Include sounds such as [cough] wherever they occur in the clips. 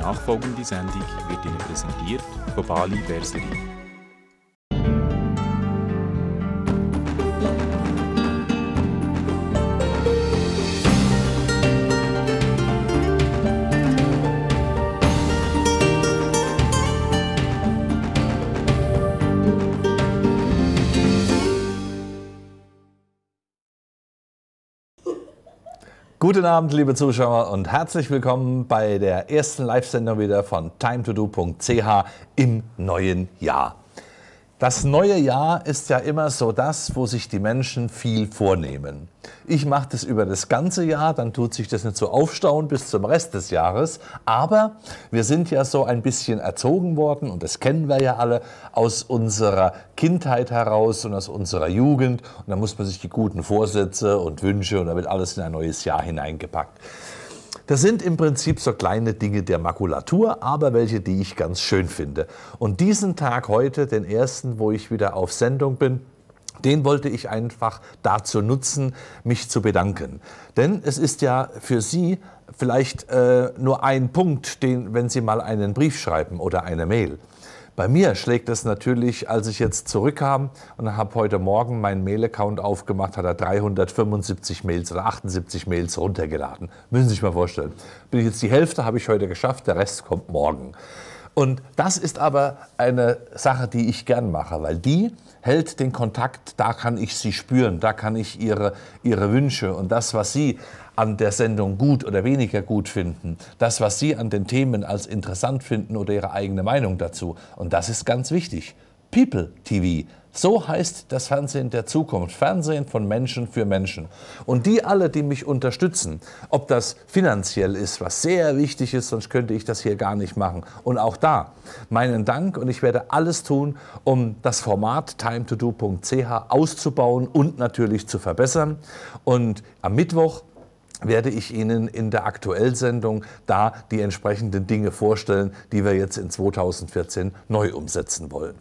nachfolgende Sendung wird Ihnen präsentiert von Bali Verseri. Guten Abend, liebe Zuschauer, und herzlich willkommen bei der ersten Live-Sendung wieder von timetodo.ch im neuen Jahr. Das neue Jahr ist ja immer so das, wo sich die Menschen viel vornehmen. Ich mache das über das ganze Jahr, dann tut sich das nicht so aufstauen bis zum Rest des Jahres. Aber wir sind ja so ein bisschen erzogen worden, und das kennen wir ja alle, aus unserer Kindheit heraus und aus unserer Jugend. Und da muss man sich die guten Vorsätze und Wünsche und da wird alles in ein neues Jahr hineingepackt. Das sind im Prinzip so kleine Dinge der Makulatur, aber welche, die ich ganz schön finde. Und diesen Tag heute, den ersten, wo ich wieder auf Sendung bin, den wollte ich einfach dazu nutzen, mich zu bedanken. Denn es ist ja für Sie vielleicht äh, nur ein Punkt, den, wenn Sie mal einen Brief schreiben oder eine Mail. Bei mir schlägt es natürlich, als ich jetzt zurückkam und habe heute Morgen meinen Mail-Account aufgemacht, hat er 375 Mails oder 78 Mails runtergeladen. Müssen Sie sich mal vorstellen. Bin ich jetzt die Hälfte habe ich heute geschafft, der Rest kommt morgen. Und das ist aber eine Sache, die ich gern mache, weil die hält den Kontakt, da kann ich sie spüren, da kann ich ihre, ihre Wünsche und das, was sie an der Sendung gut oder weniger gut finden, das, was Sie an den Themen als interessant finden oder Ihre eigene Meinung dazu. Und das ist ganz wichtig. People TV. So heißt das Fernsehen der Zukunft. Fernsehen von Menschen für Menschen. Und die alle, die mich unterstützen, ob das finanziell ist, was sehr wichtig ist, sonst könnte ich das hier gar nicht machen. Und auch da meinen Dank und ich werde alles tun, um das Format timetodo.ch auszubauen und natürlich zu verbessern. Und am Mittwoch werde ich Ihnen in der Sendung da die entsprechenden Dinge vorstellen, die wir jetzt in 2014 neu umsetzen wollen.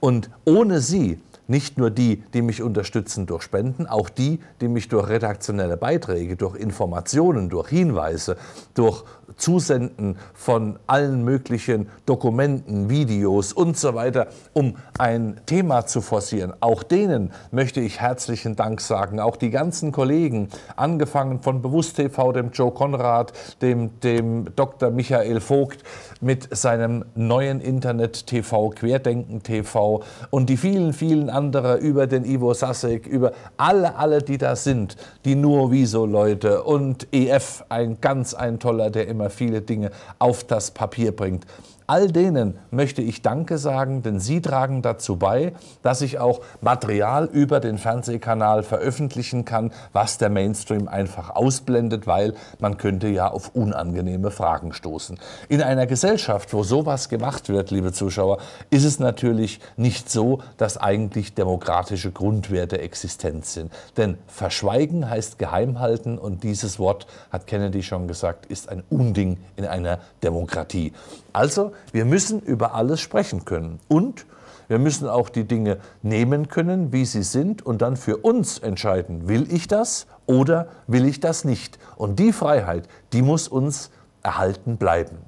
Und ohne Sie nicht nur die, die mich unterstützen durch Spenden, auch die, die mich durch redaktionelle Beiträge, durch Informationen, durch Hinweise, durch Zusenden von allen möglichen Dokumenten, Videos und so weiter, um ein Thema zu forcieren. Auch denen möchte ich herzlichen Dank sagen. Auch die ganzen Kollegen, angefangen von Bewusst TV, dem Joe Konrad, dem, dem Dr. Michael Vogt mit seinem neuen Internet TV, Querdenken TV und die vielen, vielen anderen über den Ivo Sasek, über alle, alle, die da sind, die Nur-Wieso-Leute und EF, ein ganz ein toller, der im indem viele Dinge auf das Papier bringt. All denen möchte ich Danke sagen, denn sie tragen dazu bei, dass ich auch Material über den Fernsehkanal veröffentlichen kann, was der Mainstream einfach ausblendet, weil man könnte ja auf unangenehme Fragen stoßen. In einer Gesellschaft, wo sowas gemacht wird, liebe Zuschauer, ist es natürlich nicht so, dass eigentlich demokratische Grundwerte existent sind. Denn verschweigen heißt geheimhalten und dieses Wort, hat Kennedy schon gesagt, ist ein Unding in einer Demokratie. Also wir müssen über alles sprechen können. Und wir müssen auch die Dinge nehmen können, wie sie sind und dann für uns entscheiden, will ich das oder will ich das nicht. Und die Freiheit, die muss uns erhalten bleiben.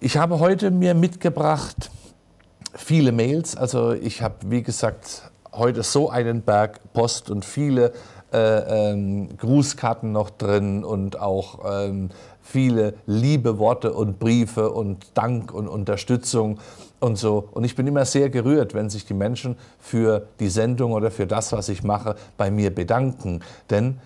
Ich habe heute mir mitgebracht viele Mails. Also ich habe, wie gesagt, heute so einen Berg Post und viele äh, ähm, Grußkarten noch drin und auch ähm, viele liebe Worte und Briefe und Dank und Unterstützung und so. Und ich bin immer sehr gerührt, wenn sich die Menschen für die Sendung oder für das, was ich mache, bei mir bedanken. Denn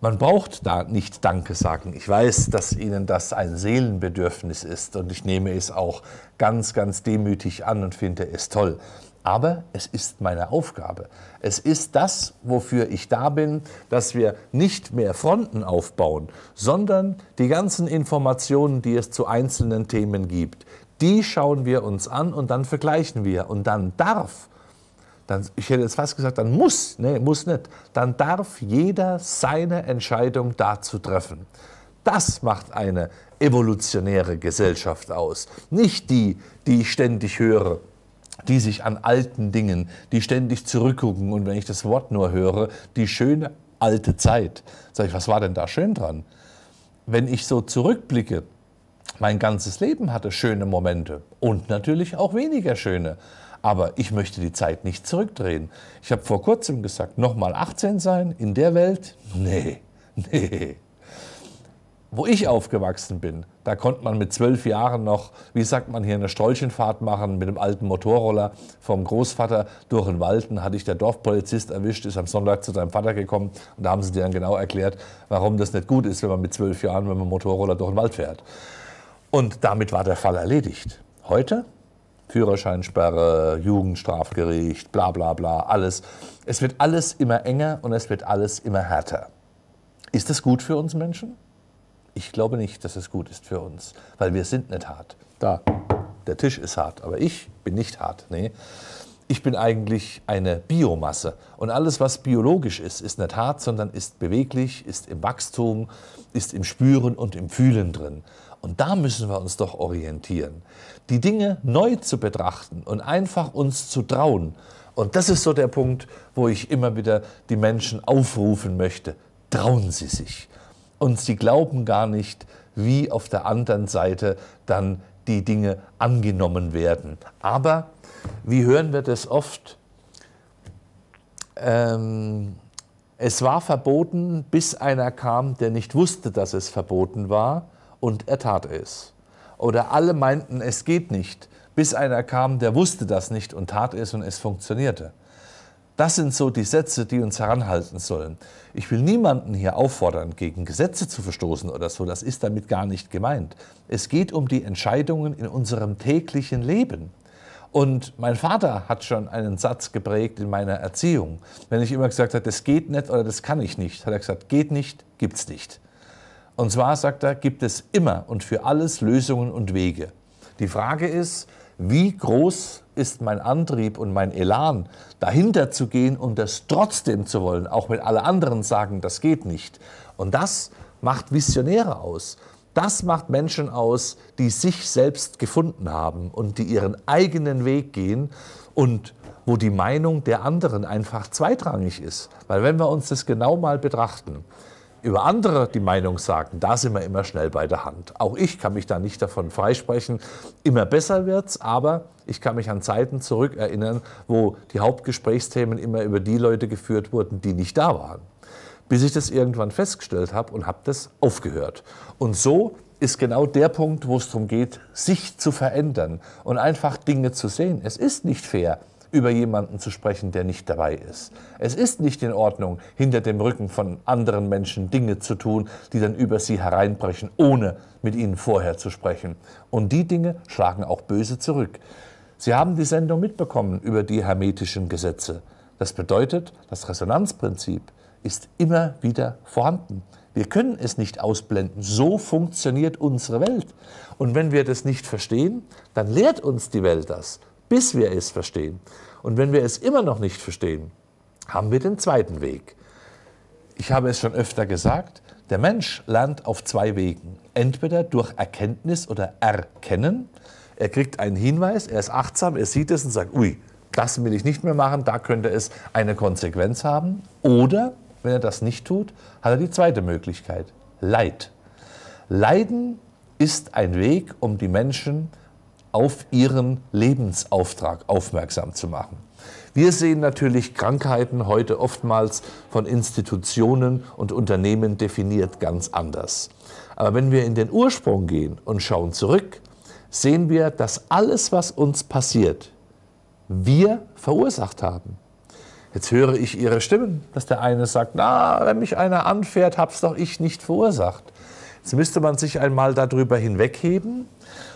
man braucht da nicht Danke sagen. Ich weiß, dass Ihnen das ein Seelenbedürfnis ist und ich nehme es auch ganz, ganz demütig an und finde es toll. Aber es ist meine Aufgabe. Es ist das, wofür ich da bin, dass wir nicht mehr Fronten aufbauen, sondern die ganzen Informationen, die es zu einzelnen Themen gibt, die schauen wir uns an und dann vergleichen wir. Und dann darf, dann, ich hätte jetzt fast gesagt, dann muss, nee, muss nicht, dann darf jeder seine Entscheidung dazu treffen. Das macht eine evolutionäre Gesellschaft aus. Nicht die, die ich ständig höre die sich an alten Dingen, die ständig zurückgucken und wenn ich das Wort nur höre, die schöne alte Zeit, sage ich, was war denn da schön dran? Wenn ich so zurückblicke, mein ganzes Leben hatte schöne Momente und natürlich auch weniger schöne. Aber ich möchte die Zeit nicht zurückdrehen. Ich habe vor kurzem gesagt, nochmal 18 sein in der Welt? Nee, [laughs] nee wo ich aufgewachsen bin, da konnte man mit zwölf Jahren noch, wie sagt man hier, eine Strollchenfahrt machen mit dem alten Motorroller vom Großvater durch den Walden. Hatte ich der Dorfpolizist erwischt, ist am Sonntag zu seinem Vater gekommen und da haben sie dir dann genau erklärt, warum das nicht gut ist, wenn man mit zwölf Jahren wenn man Motorroller durch den Wald fährt. Und damit war der Fall erledigt. Heute Führerscheinsperre, Jugendstrafgericht, bla bla bla, alles. Es wird alles immer enger und es wird alles immer härter. Ist das gut für uns Menschen? Ich glaube nicht, dass es gut ist für uns, weil wir sind nicht hart. Da, der Tisch ist hart, aber ich bin nicht hart. Nee. Ich bin eigentlich eine Biomasse. Und alles, was biologisch ist, ist nicht hart, sondern ist beweglich, ist im Wachstum, ist im Spüren und im Fühlen drin. Und da müssen wir uns doch orientieren. Die Dinge neu zu betrachten und einfach uns zu trauen. Und das ist so der Punkt, wo ich immer wieder die Menschen aufrufen möchte. Trauen Sie sich und sie glauben gar nicht, wie auf der anderen Seite dann die Dinge angenommen werden. Aber wie hören wir das oft? Ähm, es war verboten, bis einer kam, der nicht wusste, dass es verboten war, und er tat es. Oder alle meinten, es geht nicht, bis einer kam, der wusste das nicht und tat es und es funktionierte. Das sind so die Sätze, die uns heranhalten sollen. Ich will niemanden hier auffordern, gegen Gesetze zu verstoßen oder so, das ist damit gar nicht gemeint. Es geht um die Entscheidungen in unserem täglichen Leben. Und mein Vater hat schon einen Satz geprägt in meiner Erziehung. Wenn ich immer gesagt habe, das geht nicht oder das kann ich nicht, hat er gesagt, geht nicht, gibt's nicht. Und zwar, sagt er, gibt es immer und für alles Lösungen und Wege. Die Frage ist, wie groß ist mein Antrieb und mein Elan, dahinter zu gehen und das trotzdem zu wollen, auch wenn alle anderen sagen, das geht nicht. Und das macht Visionäre aus. Das macht Menschen aus, die sich selbst gefunden haben und die ihren eigenen Weg gehen und wo die Meinung der anderen einfach zweitrangig ist. Weil wenn wir uns das genau mal betrachten, über andere die Meinung sagen, da sind wir immer schnell bei der Hand. Auch ich kann mich da nicht davon freisprechen. Immer besser wird's, aber ich kann mich an Zeiten zurückerinnern, wo die Hauptgesprächsthemen immer über die Leute geführt wurden, die nicht da waren. Bis ich das irgendwann festgestellt habe und habe das aufgehört. Und so ist genau der Punkt, wo es darum geht, sich zu verändern und einfach Dinge zu sehen. Es ist nicht fair, über jemanden zu sprechen, der nicht dabei ist. Es ist nicht in Ordnung, hinter dem Rücken von anderen Menschen Dinge zu tun, die dann über sie hereinbrechen, ohne mit ihnen vorher zu sprechen. Und die Dinge schlagen auch böse zurück. Sie haben die Sendung mitbekommen über die hermetischen Gesetze. Das bedeutet, das Resonanzprinzip ist immer wieder vorhanden. Wir können es nicht ausblenden. So funktioniert unsere Welt. Und wenn wir das nicht verstehen, dann lehrt uns die Welt das bis wir es verstehen. Und wenn wir es immer noch nicht verstehen, haben wir den zweiten Weg. Ich habe es schon öfter gesagt, der Mensch lernt auf zwei Wegen. Entweder durch Erkenntnis oder Erkennen. Er kriegt einen Hinweis, er ist achtsam, er sieht es und sagt, ui, das will ich nicht mehr machen, da könnte es eine Konsequenz haben. Oder, wenn er das nicht tut, hat er die zweite Möglichkeit, Leid. Leiden ist ein Weg, um die Menschen zu auf ihren Lebensauftrag aufmerksam zu machen. Wir sehen natürlich Krankheiten heute oftmals von Institutionen und Unternehmen definiert ganz anders. Aber wenn wir in den Ursprung gehen und schauen zurück, sehen wir, dass alles, was uns passiert, wir verursacht haben. Jetzt höre ich Ihre Stimmen, dass der eine sagt, na, wenn mich einer anfährt, hab's doch ich nicht verursacht. Jetzt müsste man sich einmal darüber hinwegheben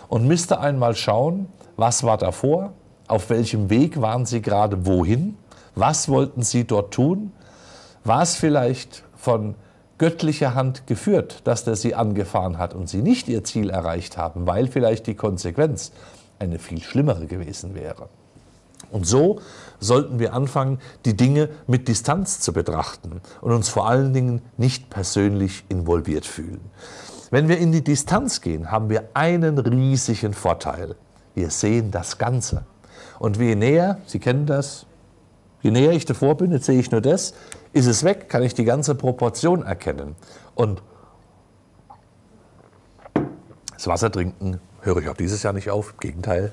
und müsste einmal schauen, was war davor, auf welchem Weg waren Sie gerade wohin, was wollten Sie dort tun, war es vielleicht von göttlicher Hand geführt, dass der Sie angefahren hat und Sie nicht Ihr Ziel erreicht haben, weil vielleicht die Konsequenz eine viel schlimmere gewesen wäre. Und so sollten wir anfangen, die Dinge mit Distanz zu betrachten und uns vor allen Dingen nicht persönlich involviert fühlen. Wenn wir in die Distanz gehen, haben wir einen riesigen Vorteil. Wir sehen das Ganze. Und je näher, Sie kennen das, je näher ich davor bin, jetzt sehe ich nur das, ist es weg, kann ich die ganze Proportion erkennen. Und das Wasser trinken höre ich auch dieses Jahr nicht auf, im Gegenteil.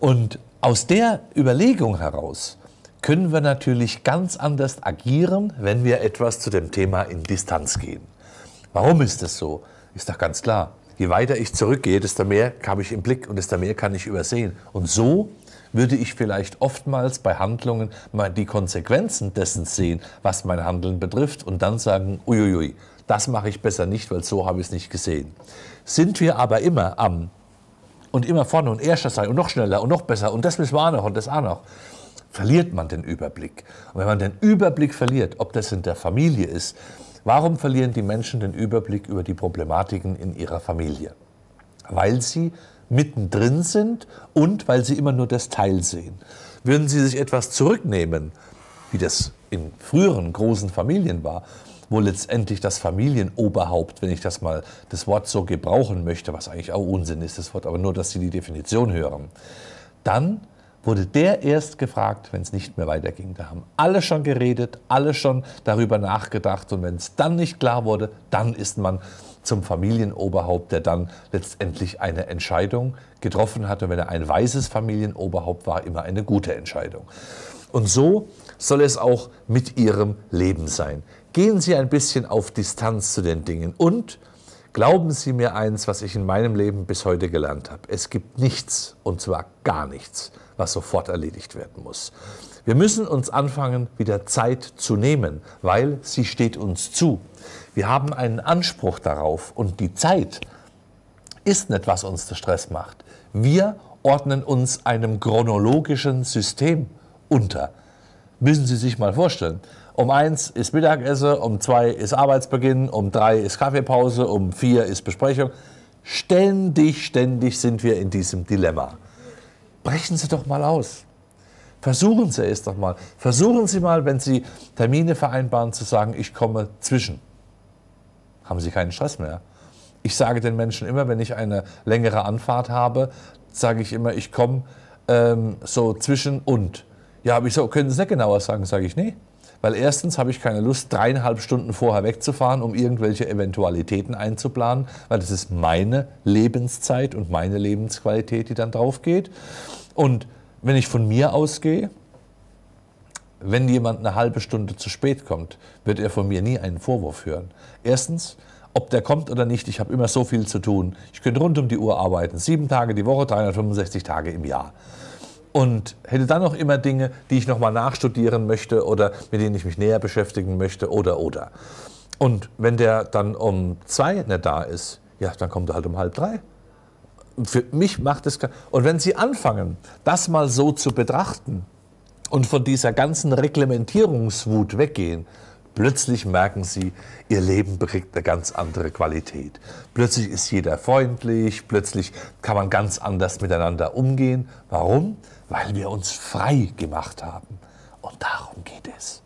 Und aus der Überlegung heraus können wir natürlich ganz anders agieren, wenn wir etwas zu dem Thema in Distanz gehen. Warum ist das so? Ist doch ganz klar. Je weiter ich zurückgehe, desto mehr habe ich im Blick und desto mehr kann ich übersehen. Und so würde ich vielleicht oftmals bei Handlungen mal die Konsequenzen dessen sehen, was mein Handeln betrifft, und dann sagen, uiuiui, das mache ich besser nicht, weil so habe ich es nicht gesehen. Sind wir aber immer am und immer vorne und erster sein und noch schneller und noch besser und das müssen wir auch noch und das auch noch, verliert man den Überblick. Und wenn man den Überblick verliert, ob das in der Familie ist, Warum verlieren die Menschen den Überblick über die Problematiken in ihrer Familie? Weil sie mittendrin sind und weil sie immer nur das Teil sehen. Würden sie sich etwas zurücknehmen, wie das in früheren großen Familien war, wo letztendlich das Familienoberhaupt, wenn ich das mal das Wort so gebrauchen möchte, was eigentlich auch Unsinn ist, das Wort, aber nur, dass Sie die Definition hören, dann wurde der erst gefragt, wenn es nicht mehr weiterging. Da haben alle schon geredet, alle schon darüber nachgedacht und wenn es dann nicht klar wurde, dann ist man zum Familienoberhaupt, der dann letztendlich eine Entscheidung getroffen hat. Und wenn er ein weißes Familienoberhaupt war, immer eine gute Entscheidung. Und so soll es auch mit Ihrem Leben sein. Gehen Sie ein bisschen auf Distanz zu den Dingen und glauben Sie mir eins, was ich in meinem Leben bis heute gelernt habe. Es gibt nichts, und zwar gar nichts, was sofort erledigt werden muss. Wir müssen uns anfangen, wieder Zeit zu nehmen, weil sie steht uns zu. Wir haben einen Anspruch darauf und die Zeit ist nicht, was uns der Stress macht. Wir ordnen uns einem chronologischen System unter. Müssen Sie sich mal vorstellen. Um eins ist Mittagessen, um zwei ist Arbeitsbeginn, um drei ist Kaffeepause, um vier ist Besprechung. Ständig, ständig sind wir in diesem Dilemma brechen Sie doch mal aus. Versuchen Sie es doch mal. Versuchen Sie mal, wenn Sie Termine vereinbaren, zu sagen, ich komme zwischen. Haben Sie keinen Stress mehr. Ich sage den Menschen immer, wenn ich eine längere Anfahrt habe, sage ich immer, ich komme ähm, so zwischen und. Ja, aber ich so, können Sie es nicht genauer sagen? Sage ich, nee. Weil erstens habe ich keine Lust, dreieinhalb Stunden vorher wegzufahren, um irgendwelche Eventualitäten einzuplanen, weil das ist meine Lebenszeit und meine Lebensqualität, die dann drauf geht. Und wenn ich von mir ausgehe, wenn jemand eine halbe Stunde zu spät kommt, wird er von mir nie einen Vorwurf hören. Erstens, ob der kommt oder nicht, ich habe immer so viel zu tun. Ich könnte rund um die Uhr arbeiten, sieben Tage die Woche, 365 Tage im Jahr und hätte dann noch immer Dinge, die ich nochmal nachstudieren möchte oder mit denen ich mich näher beschäftigen möchte oder oder. Und wenn der dann um zwei nicht da ist, ja, dann kommt er halt um halb drei. Für mich macht es Und wenn Sie anfangen, das mal so zu betrachten und von dieser ganzen Reglementierungswut weggehen, Plötzlich merken sie, ihr Leben kriegt eine ganz andere Qualität. Plötzlich ist jeder freundlich, plötzlich kann man ganz anders miteinander umgehen. Warum? weil wir uns frei gemacht haben. Und darum geht es.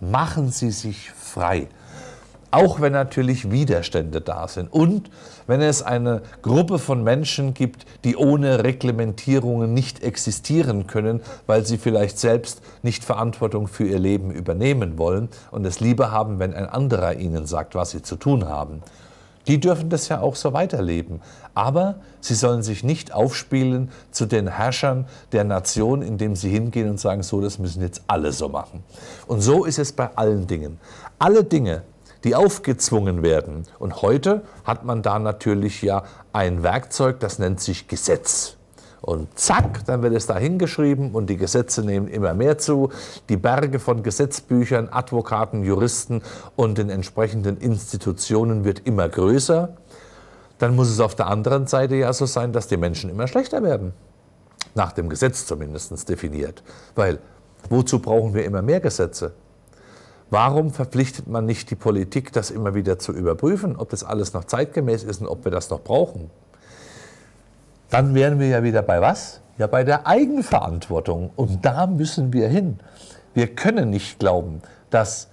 Machen Sie sich frei. Auch wenn natürlich Widerstände da sind und wenn es eine Gruppe von Menschen gibt, die ohne Reglementierungen nicht existieren können, weil sie vielleicht selbst nicht Verantwortung für ihr Leben übernehmen wollen und es lieber haben, wenn ein anderer ihnen sagt, was sie zu tun haben. Die dürfen das ja auch so weiterleben. Aber sie sollen sich nicht aufspielen zu den Herrschern der Nation, indem sie hingehen und sagen, so, das müssen jetzt alle so machen. Und so ist es bei allen Dingen. Alle Dinge, die aufgezwungen werden. Und heute hat man da natürlich ja ein Werkzeug, das nennt sich Gesetz. Und zack, dann wird es da hingeschrieben und die Gesetze nehmen immer mehr zu. Die Berge von Gesetzbüchern, Advokaten, Juristen und den entsprechenden Institutionen wird immer größer. Dann muss es auf der anderen Seite ja so sein, dass die Menschen immer schlechter werden. Nach dem Gesetz zumindest definiert. Weil wozu brauchen wir immer mehr Gesetze? Warum verpflichtet man nicht die Politik, das immer wieder zu überprüfen, ob das alles noch zeitgemäß ist und ob wir das noch brauchen? dann wären wir ja wieder bei was? Ja, bei der Eigenverantwortung. Und da müssen wir hin. Wir können nicht glauben, dass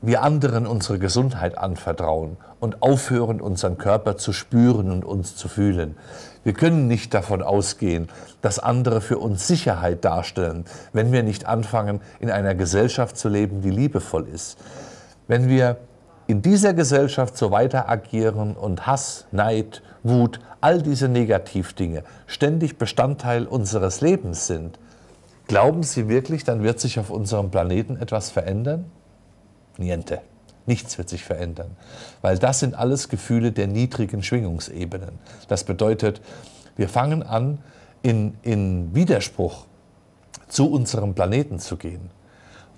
wir anderen unsere Gesundheit anvertrauen und aufhören, unseren Körper zu spüren und uns zu fühlen. Wir können nicht davon ausgehen, dass andere für uns Sicherheit darstellen, wenn wir nicht anfangen, in einer Gesellschaft zu leben, die liebevoll ist. Wenn wir in dieser Gesellschaft so weiter agieren und Hass, Neid, Wut, all diese Negativdinge ständig Bestandteil unseres Lebens sind, glauben Sie wirklich, dann wird sich auf unserem Planeten etwas verändern? Niente. Nichts wird sich verändern, weil das sind alles Gefühle der niedrigen Schwingungsebenen. Das bedeutet, wir fangen an, in, in Widerspruch zu unserem Planeten zu gehen.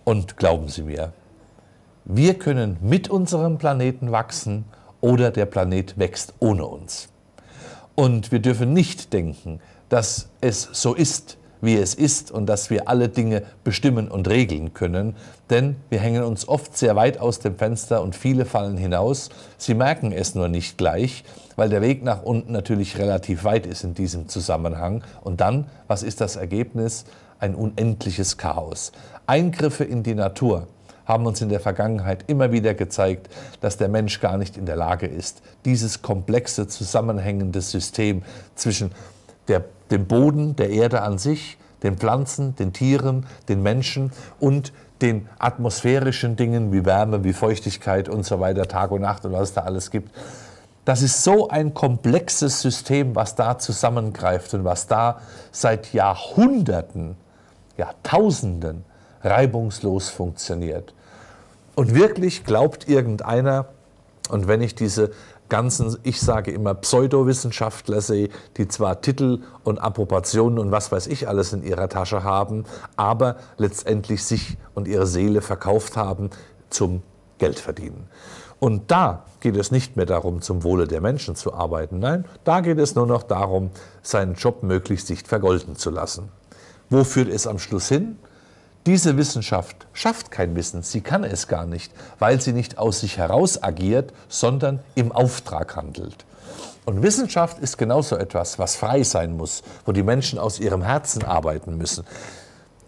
Und glauben Sie mir, wir können mit unserem Planeten wachsen oder der Planet wächst ohne uns. Und wir dürfen nicht denken, dass es so ist, wie es ist und dass wir alle Dinge bestimmen und regeln können. Denn wir hängen uns oft sehr weit aus dem Fenster und viele fallen hinaus. Sie merken es nur nicht gleich, weil der Weg nach unten natürlich relativ weit ist in diesem Zusammenhang. Und dann, was ist das Ergebnis? Ein unendliches Chaos. Eingriffe in die Natur haben uns in der Vergangenheit immer wieder gezeigt, dass der Mensch gar nicht in der Lage ist, dieses komplexe, zusammenhängende System zwischen der, dem Boden, der Erde an sich, den Pflanzen, den Tieren, den Menschen und den atmosphärischen Dingen wie Wärme, wie Feuchtigkeit und so weiter, Tag und Nacht und was es da alles gibt. Das ist so ein komplexes System, was da zusammengreift und was da seit Jahrhunderten, Jahrtausenden reibungslos funktioniert. Und wirklich glaubt irgendeiner, und wenn ich diese ganzen, ich sage immer Pseudowissenschaftler sehe, die zwar Titel und Approbationen und was weiß ich alles in ihrer Tasche haben, aber letztendlich sich und ihre Seele verkauft haben zum Geld verdienen. Und da geht es nicht mehr darum, zum Wohle der Menschen zu arbeiten. Nein, da geht es nur noch darum, seinen Job möglichst nicht vergolden zu lassen. Wo führt es am Schluss hin? Diese Wissenschaft schafft kein Wissen, sie kann es gar nicht, weil sie nicht aus sich heraus agiert, sondern im Auftrag handelt. Und Wissenschaft ist genauso etwas, was frei sein muss, wo die Menschen aus ihrem Herzen arbeiten müssen.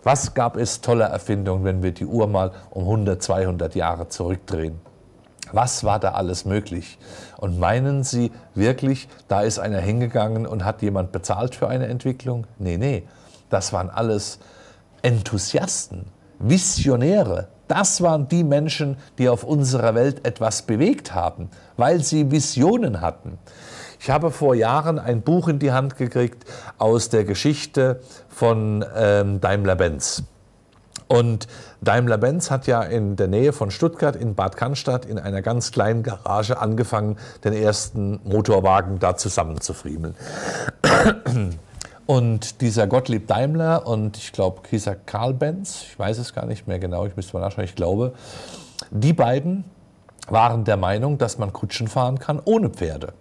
Was gab es tolle Erfindungen, wenn wir die Uhr mal um 100, 200 Jahre zurückdrehen? Was war da alles möglich? Und meinen Sie wirklich, da ist einer hingegangen und hat jemand bezahlt für eine Entwicklung? Nee, nee, das waren alles Enthusiasten, Visionäre, das waren die Menschen, die auf unserer Welt etwas bewegt haben, weil sie Visionen hatten. Ich habe vor Jahren ein Buch in die Hand gekriegt aus der Geschichte von ähm, Daimler-Benz. Und Daimler-Benz hat ja in der Nähe von Stuttgart in Bad Cannstatt in einer ganz kleinen Garage angefangen, den ersten Motorwagen da zusammenzufriemeln. Und dieser Gottlieb Daimler und ich glaube, hieß Karl Benz, ich weiß es gar nicht mehr genau, ich müsste mal nachschauen, ich glaube, die beiden waren der Meinung, dass man Kutschen fahren kann ohne Pferde.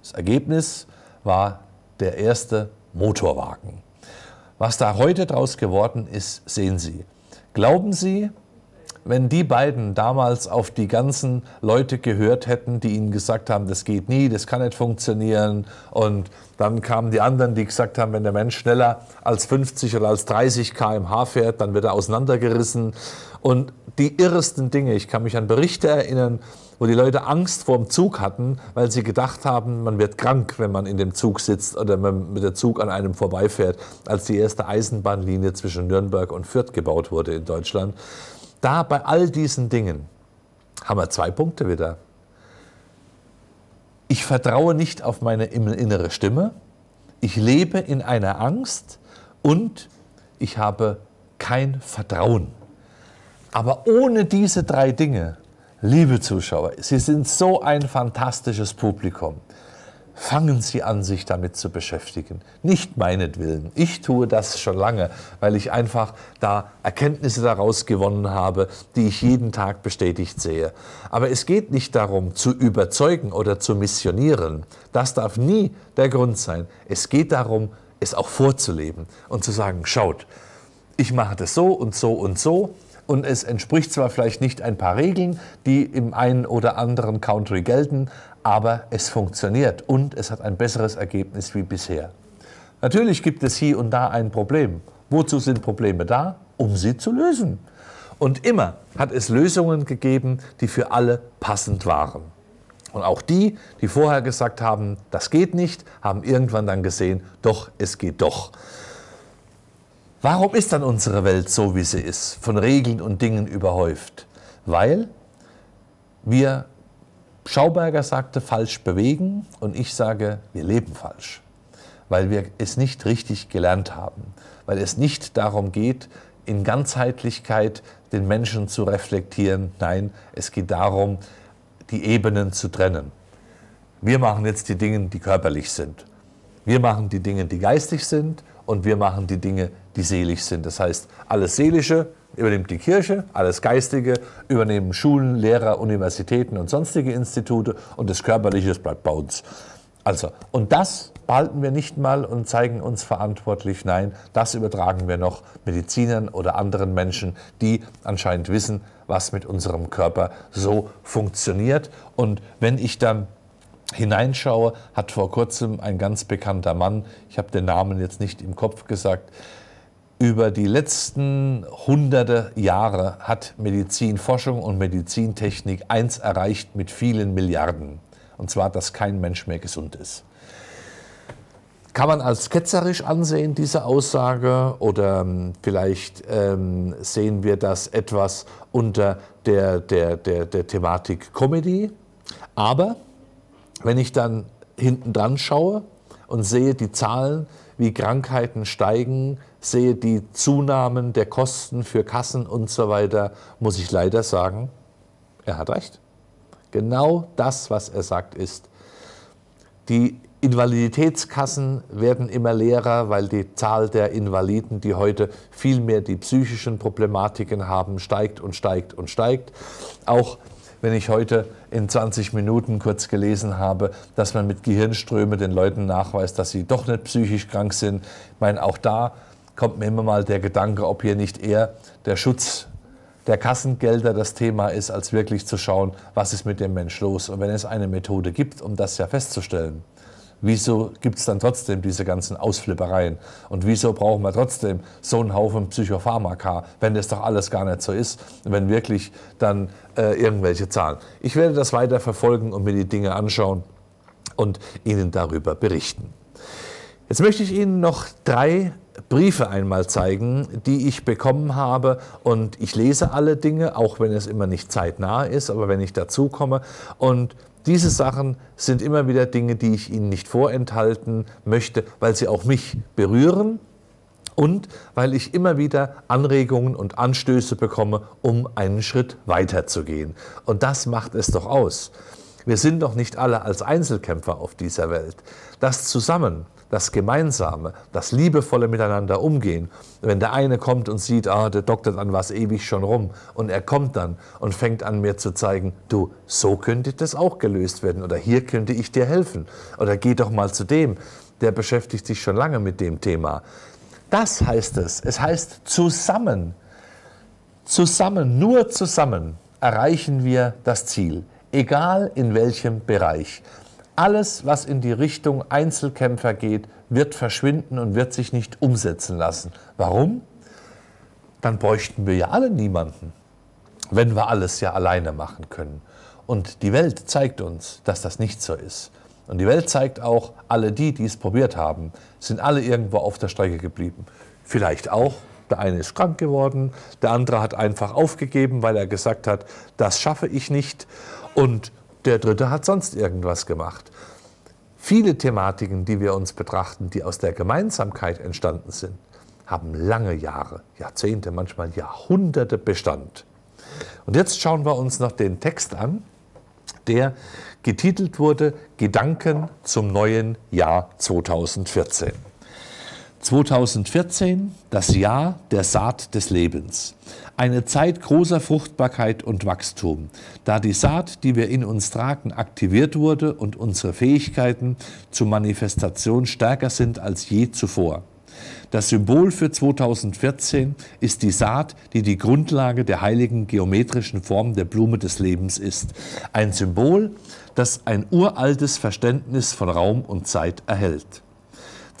Das Ergebnis war der erste Motorwagen. Was da heute draus geworden ist, sehen Sie. Glauben Sie, wenn die beiden damals auf die ganzen Leute gehört hätten, die ihnen gesagt haben, das geht nie, das kann nicht funktionieren. Und dann kamen die anderen, die gesagt haben, wenn der Mensch schneller als 50 oder als 30 km/h fährt, dann wird er auseinandergerissen. Und die irresten Dinge, ich kann mich an Berichte erinnern, wo die Leute Angst vor dem Zug hatten, weil sie gedacht haben, man wird krank, wenn man in dem Zug sitzt oder wenn man mit der Zug an einem vorbeifährt, als die erste Eisenbahnlinie zwischen Nürnberg und Fürth gebaut wurde in Deutschland da bei all diesen Dingen haben wir zwei Punkte wieder. Ich vertraue nicht auf meine innere Stimme, ich lebe in einer Angst und ich habe kein Vertrauen. Aber ohne diese drei Dinge, liebe Zuschauer, Sie sind so ein fantastisches Publikum. Fangen Sie an, sich damit zu beschäftigen. Nicht meinetwillen. Ich tue das schon lange, weil ich einfach da Erkenntnisse daraus gewonnen habe, die ich jeden Tag bestätigt sehe. Aber es geht nicht darum, zu überzeugen oder zu missionieren. Das darf nie der Grund sein. Es geht darum, es auch vorzuleben und zu sagen, schaut, ich mache das so und so und so und es entspricht zwar vielleicht nicht ein paar Regeln, die im einen oder anderen Country gelten, aber es funktioniert und es hat ein besseres Ergebnis wie bisher. Natürlich gibt es hier und da ein Problem. Wozu sind Probleme da? Um sie zu lösen. Und immer hat es Lösungen gegeben, die für alle passend waren. Und auch die, die vorher gesagt haben, das geht nicht, haben irgendwann dann gesehen, doch, es geht doch. Warum ist dann unsere Welt so, wie sie ist, von Regeln und Dingen überhäuft? Weil wir Schauberger sagte, falsch bewegen und ich sage, wir leben falsch, weil wir es nicht richtig gelernt haben, weil es nicht darum geht, in Ganzheitlichkeit den Menschen zu reflektieren. Nein, es geht darum, die Ebenen zu trennen. Wir machen jetzt die Dinge, die körperlich sind. Wir machen die Dinge, die geistig sind und wir machen die Dinge, die selig sind. Das heißt, alles Seelische übernimmt die Kirche, alles Geistige, übernehmen Schulen, Lehrer, Universitäten und sonstige Institute und das Körperliche bleibt bei uns. Also, und das behalten wir nicht mal und zeigen uns verantwortlich. Nein, das übertragen wir noch Medizinern oder anderen Menschen, die anscheinend wissen, was mit unserem Körper so funktioniert. Und wenn ich dann hineinschaue, hat vor kurzem ein ganz bekannter Mann, ich habe den Namen jetzt nicht im Kopf gesagt, über die letzten hunderte Jahre hat Medizinforschung und Medizintechnik eins erreicht mit vielen Milliarden. Und zwar, dass kein Mensch mehr gesund ist. Kann man als ketzerisch ansehen, diese Aussage? Oder ähm, vielleicht ähm, sehen wir das etwas unter der, der, der, der Thematik Comedy? Aber wenn ich dann hinten dran schaue und sehe die Zahlen, wie Krankheiten steigen, sehe die Zunahmen der Kosten für Kassen und so weiter, muss ich leider sagen, er hat recht. Genau das, was er sagt, ist, die Invaliditätskassen werden immer leerer, weil die Zahl der Invaliden, die heute viel mehr die psychischen Problematiken haben, steigt und steigt und steigt. Auch wenn ich heute in 20 Minuten kurz gelesen habe, dass man mit Gehirnströme den Leuten nachweist, dass sie doch nicht psychisch krank sind. Ich meine, auch da kommt mir immer mal der Gedanke, ob hier nicht eher der Schutz der Kassengelder das Thema ist, als wirklich zu schauen, was ist mit dem Mensch los. Und wenn es eine Methode gibt, um das ja festzustellen, wieso gibt es dann trotzdem diese ganzen Ausflippereien? Und wieso brauchen wir trotzdem so einen Haufen Psychopharmaka, wenn das doch alles gar nicht so ist, wenn wirklich dann äh, irgendwelche Zahlen. Ich werde das weiter verfolgen und mir die Dinge anschauen und Ihnen darüber berichten. Jetzt möchte ich Ihnen noch drei Briefe einmal zeigen, die ich bekommen habe. Und ich lese alle Dinge, auch wenn es immer nicht zeitnah ist, aber wenn ich dazu komme. Und diese Sachen sind immer wieder Dinge, die ich Ihnen nicht vorenthalten möchte, weil sie auch mich berühren und weil ich immer wieder Anregungen und Anstöße bekomme, um einen Schritt weiterzugehen. Und das macht es doch aus. Wir sind doch nicht alle als Einzelkämpfer auf dieser Welt. Das zusammen das Gemeinsame, das liebevolle Miteinander umgehen. Wenn der eine kommt und sieht, ah, der doktert an was ewig schon rum, und er kommt dann und fängt an, mir zu zeigen, du, so könnte das auch gelöst werden, oder hier könnte ich dir helfen, oder geh doch mal zu dem, der beschäftigt sich schon lange mit dem Thema. Das heißt es. Es heißt zusammen. Zusammen, nur zusammen erreichen wir das Ziel, egal in welchem Bereich. Alles, was in die Richtung Einzelkämpfer geht, wird verschwinden und wird sich nicht umsetzen lassen. Warum? Dann bräuchten wir ja alle niemanden, wenn wir alles ja alleine machen können. Und die Welt zeigt uns, dass das nicht so ist. Und die Welt zeigt auch, alle die, die es probiert haben, sind alle irgendwo auf der Strecke geblieben. Vielleicht auch, der eine ist krank geworden, der andere hat einfach aufgegeben, weil er gesagt hat, das schaffe ich nicht. Und der Dritte hat sonst irgendwas gemacht. Viele Thematiken, die wir uns betrachten, die aus der Gemeinsamkeit entstanden sind, haben lange Jahre, Jahrzehnte, manchmal Jahrhunderte Bestand. Und jetzt schauen wir uns noch den Text an, der getitelt wurde Gedanken zum neuen Jahr 2014. 2014, das Jahr der Saat des Lebens. Eine Zeit großer Fruchtbarkeit und Wachstum, da die Saat, die wir in uns tragen, aktiviert wurde und unsere Fähigkeiten zur Manifestation stärker sind als je zuvor. Das Symbol für 2014 ist die Saat, die die Grundlage der heiligen geometrischen Form der Blume des Lebens ist. Ein Symbol, das ein uraltes Verständnis von Raum und Zeit erhält.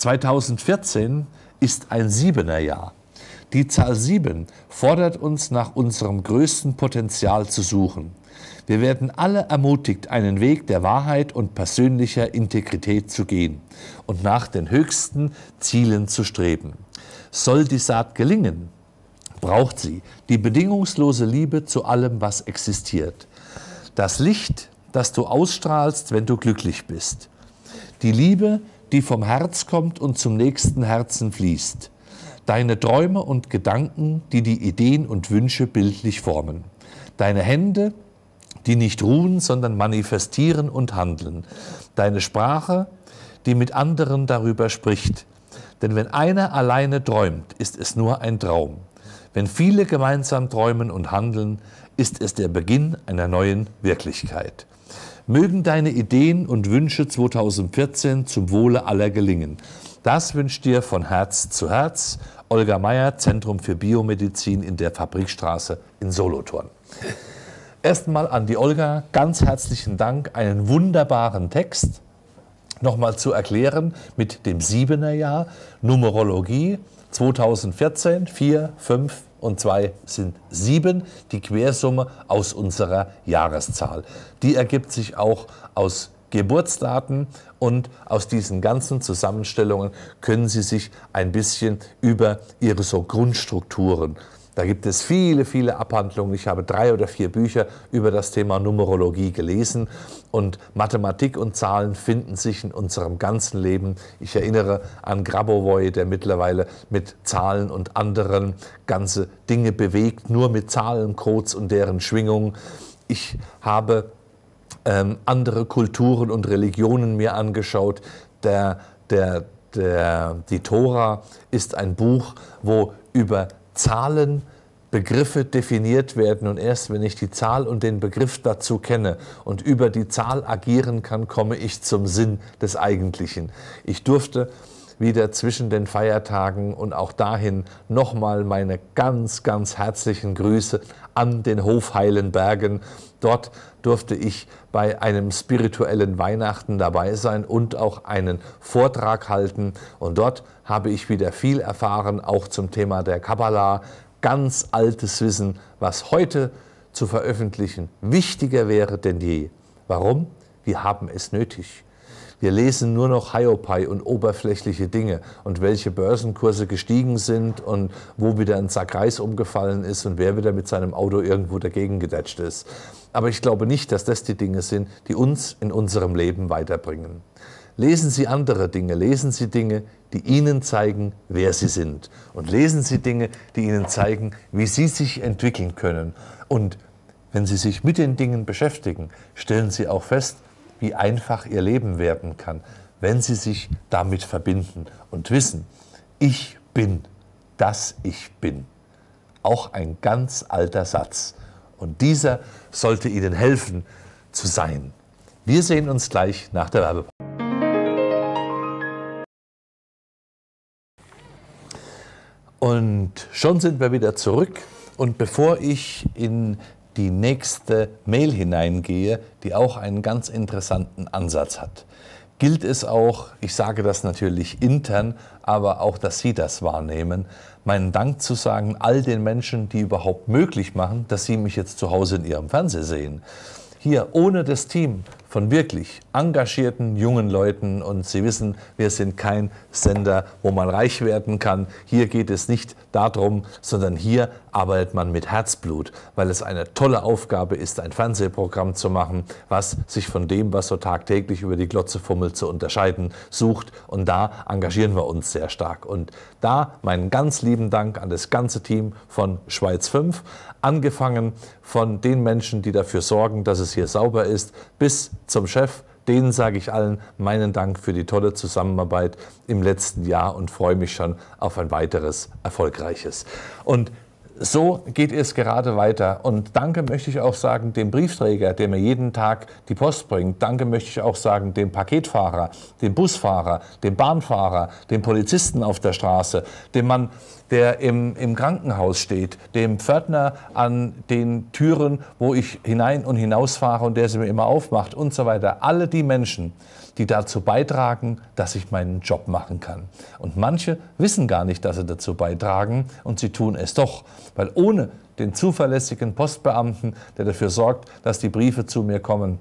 2014 ist ein siebener Jahr. Die Zahl 7 fordert uns nach unserem größten Potenzial zu suchen. Wir werden alle ermutigt, einen Weg der Wahrheit und persönlicher Integrität zu gehen und nach den höchsten Zielen zu streben. Soll die Saat gelingen, braucht sie die bedingungslose Liebe zu allem, was existiert. Das Licht, das du ausstrahlst, wenn du glücklich bist. Die Liebe, die vom Herz kommt und zum nächsten Herzen fließt. Deine Träume und Gedanken, die die Ideen und Wünsche bildlich formen. Deine Hände, die nicht ruhen, sondern manifestieren und handeln. Deine Sprache, die mit anderen darüber spricht. Denn wenn einer alleine träumt, ist es nur ein Traum. Wenn viele gemeinsam träumen und handeln, ist es der Beginn einer neuen Wirklichkeit. Mögen deine Ideen und Wünsche 2014 zum Wohle aller gelingen. Das wünscht dir von Herz zu Herz Olga Meyer, Zentrum für Biomedizin in der Fabrikstraße in Solothurn. Erstmal an die Olga ganz herzlichen Dank, einen wunderbaren Text nochmal zu erklären mit dem Siebener Jahr, Numerologie 2014, 4, 5, und 2 sind 7, die Quersumme aus unserer Jahreszahl. Die ergibt sich auch aus Geburtsdaten und aus diesen ganzen Zusammenstellungen können Sie sich ein bisschen über Ihre so Grundstrukturen da gibt es viele, viele Abhandlungen. Ich habe drei oder vier Bücher über das Thema Numerologie gelesen. Und Mathematik und Zahlen finden sich in unserem ganzen Leben. Ich erinnere an Grabowoy, der mittlerweile mit Zahlen und anderen ganze Dinge bewegt, nur mit Zahlencodes und deren Schwingungen. Ich habe ähm, andere Kulturen und Religionen mir angeschaut. Der, der, der, die Tora ist ein Buch, wo über Zahlen, Begriffe definiert werden und erst wenn ich die Zahl und den Begriff dazu kenne und über die Zahl agieren kann, komme ich zum Sinn des Eigentlichen. Ich durfte wieder zwischen den Feiertagen und auch dahin nochmal meine ganz, ganz herzlichen Grüße an den Hofheilen Bergen Dort durfte ich bei einem spirituellen Weihnachten dabei sein und auch einen Vortrag halten. Und dort habe ich wieder viel erfahren, auch zum Thema der Kabbalah. Ganz altes Wissen, was heute zu veröffentlichen wichtiger wäre denn je. Warum? Wir haben es nötig. Wir lesen nur noch Hiopai und oberflächliche Dinge und welche Börsenkurse gestiegen sind und wo wieder ein Sack Reis umgefallen ist und wer wieder mit seinem Auto irgendwo dagegen gedetscht ist. Aber ich glaube nicht, dass das die Dinge sind, die uns in unserem Leben weiterbringen. Lesen Sie andere Dinge, lesen Sie Dinge, die Ihnen zeigen, wer Sie sind. Und lesen Sie Dinge, die Ihnen zeigen, wie Sie sich entwickeln können. Und wenn Sie sich mit den Dingen beschäftigen, stellen Sie auch fest, wie einfach ihr Leben werden kann, wenn sie sich damit verbinden und wissen, ich bin, das ich bin. Auch ein ganz alter Satz. Und dieser sollte Ihnen helfen zu sein. Wir sehen uns gleich nach der Werbepause. Und schon sind wir wieder zurück. Und bevor ich in die nächste Mail hineingehe, die auch einen ganz interessanten Ansatz hat. Gilt es auch, ich sage das natürlich intern, aber auch, dass Sie das wahrnehmen, meinen Dank zu sagen all den Menschen, die überhaupt möglich machen, dass Sie mich jetzt zu Hause in Ihrem Fernseher sehen hier ohne das Team von wirklich engagierten jungen Leuten und Sie wissen, wir sind kein Sender, wo man reich werden kann. Hier geht es nicht darum, sondern hier arbeitet man mit Herzblut, weil es eine tolle Aufgabe ist, ein Fernsehprogramm zu machen, was sich von dem, was so tagtäglich über die Glotze fummelt, zu unterscheiden sucht. Und da engagieren wir uns sehr stark. Und da meinen ganz lieben Dank an das ganze Team von Schweiz 5, angefangen von den Menschen, die dafür sorgen, dass es hier sauber ist, bis zum Chef. Denen sage ich allen meinen Dank für die tolle Zusammenarbeit im letzten Jahr und freue mich schon auf ein weiteres erfolgreiches. Und so geht es gerade weiter. Und danke möchte ich auch sagen dem Briefträger, der mir jeden Tag die Post bringt. Danke möchte ich auch sagen dem Paketfahrer, dem Busfahrer, dem Bahnfahrer, dem Polizisten auf der Straße, dem Mann, der im, im Krankenhaus steht, dem Pförtner an den Türen, wo ich hinein und hinausfahre und der sie mir immer aufmacht und so weiter. Alle die Menschen, die dazu beitragen, dass ich meinen Job machen kann. Und manche wissen gar nicht, dass sie dazu beitragen und sie tun es doch, weil ohne den zuverlässigen Postbeamten, der dafür sorgt, dass die Briefe zu mir kommen,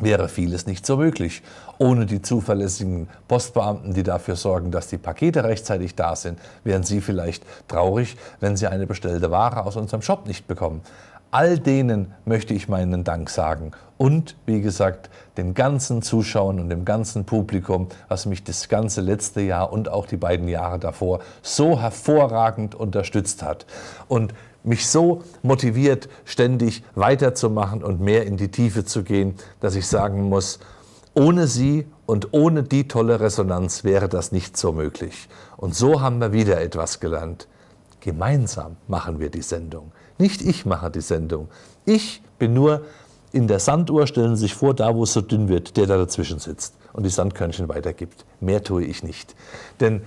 wäre vieles nicht so möglich. Ohne die zuverlässigen Postbeamten, die dafür sorgen, dass die Pakete rechtzeitig da sind, wären Sie vielleicht traurig, wenn Sie eine bestellte Ware aus unserem Shop nicht bekommen. All denen möchte ich meinen Dank sagen und, wie gesagt, den ganzen Zuschauern und dem ganzen Publikum, was mich das ganze letzte Jahr und auch die beiden Jahre davor so hervorragend unterstützt hat. Und mich so motiviert, ständig weiterzumachen und mehr in die Tiefe zu gehen, dass ich sagen muss, ohne sie und ohne die tolle Resonanz wäre das nicht so möglich. Und so haben wir wieder etwas gelernt. Gemeinsam machen wir die Sendung. Nicht ich mache die Sendung. Ich bin nur in der Sanduhr, stellen Sie sich vor, da wo es so dünn wird, der da dazwischen sitzt und die Sandkörnchen weitergibt. Mehr tue ich nicht. Denn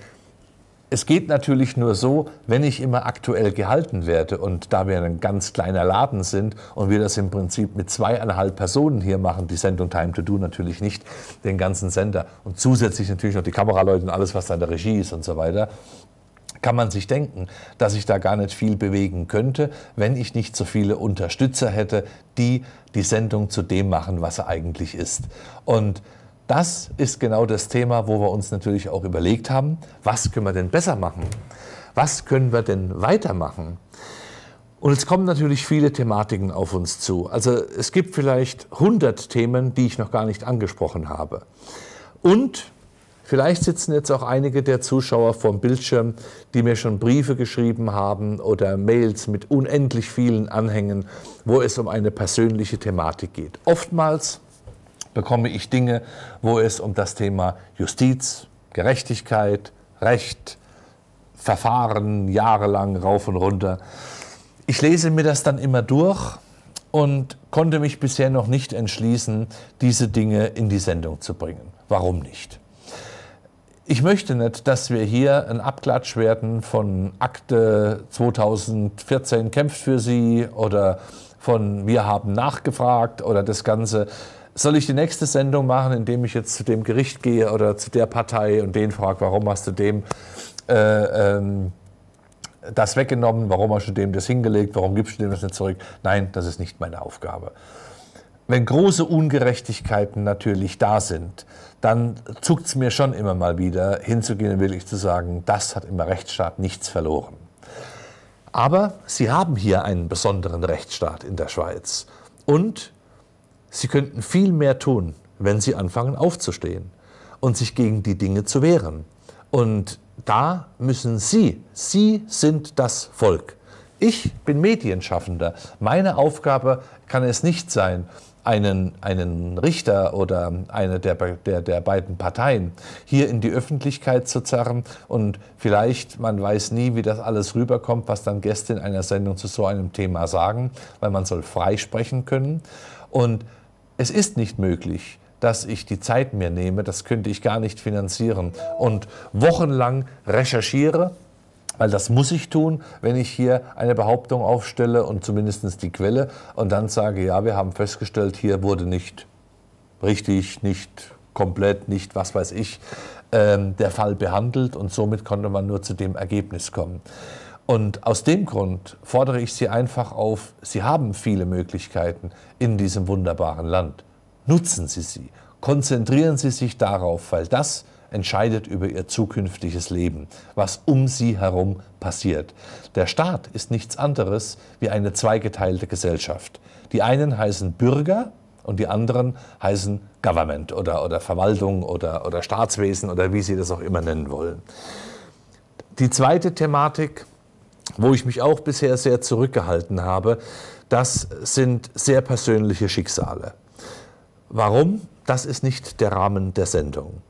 es geht natürlich nur so, wenn ich immer aktuell gehalten werde. Und da wir ein ganz kleiner Laden sind und wir das im Prinzip mit zweieinhalb Personen hier machen, die Sendung Time to Do natürlich nicht, den ganzen Sender und zusätzlich natürlich noch die Kameraleute und alles, was da in der Regie ist und so weiter, kann man sich denken, dass ich da gar nicht viel bewegen könnte, wenn ich nicht so viele Unterstützer hätte, die die Sendung zu dem machen, was er eigentlich ist. Und das ist genau das Thema, wo wir uns natürlich auch überlegt haben, was können wir denn besser machen? Was können wir denn weitermachen? Und es kommen natürlich viele Thematiken auf uns zu. Also es gibt vielleicht 100 Themen, die ich noch gar nicht angesprochen habe. Und vielleicht sitzen jetzt auch einige der Zuschauer vorm Bildschirm, die mir schon Briefe geschrieben haben oder Mails mit unendlich vielen Anhängen, wo es um eine persönliche Thematik geht. Oftmals bekomme ich Dinge, wo es um das Thema Justiz, Gerechtigkeit, Recht, Verfahren jahrelang rauf und runter. Ich lese mir das dann immer durch und konnte mich bisher noch nicht entschließen, diese Dinge in die Sendung zu bringen. Warum nicht? Ich möchte nicht, dass wir hier ein Abklatsch werden von Akte 2014 kämpft für sie oder von wir haben nachgefragt oder das Ganze soll ich die nächste Sendung machen, indem ich jetzt zu dem Gericht gehe oder zu der Partei und den frage, warum hast du dem äh, ähm, das weggenommen, warum hast du dem das hingelegt, warum gibst du dem das nicht zurück? Nein, das ist nicht meine Aufgabe. Wenn große Ungerechtigkeiten natürlich da sind, dann zuckt es mir schon immer mal wieder, hinzugehen und wirklich zu sagen, das hat im Rechtsstaat nichts verloren. Aber Sie haben hier einen besonderen Rechtsstaat in der Schweiz. Und Sie könnten viel mehr tun, wenn sie anfangen aufzustehen und sich gegen die Dinge zu wehren. Und da müssen Sie, Sie sind das Volk. Ich bin Medienschaffender. Meine Aufgabe kann es nicht sein, einen, einen Richter oder eine der, der, der beiden Parteien hier in die Öffentlichkeit zu zerren und vielleicht, man weiß nie, wie das alles rüberkommt, was dann Gäste in einer Sendung zu so einem Thema sagen, weil man soll frei sprechen können. Und es ist nicht möglich, dass ich die Zeit mir nehme, das könnte ich gar nicht finanzieren und wochenlang recherchiere, weil das muss ich tun, wenn ich hier eine Behauptung aufstelle und zumindest die Quelle und dann sage, ja, wir haben festgestellt, hier wurde nicht richtig, nicht komplett, nicht was weiß ich, äh, der Fall behandelt und somit konnte man nur zu dem Ergebnis kommen. Und aus dem Grund fordere ich Sie einfach auf, Sie haben viele Möglichkeiten in diesem wunderbaren Land. Nutzen Sie sie. Konzentrieren Sie sich darauf, weil das entscheidet über Ihr zukünftiges Leben, was um Sie herum passiert. Der Staat ist nichts anderes wie eine zweigeteilte Gesellschaft. Die einen heißen Bürger und die anderen heißen Government oder, oder Verwaltung oder, oder Staatswesen oder wie Sie das auch immer nennen wollen. Die zweite Thematik wo ich mich auch bisher sehr zurückgehalten habe, das sind sehr persönliche Schicksale. Warum? Das ist nicht der Rahmen der Sendung.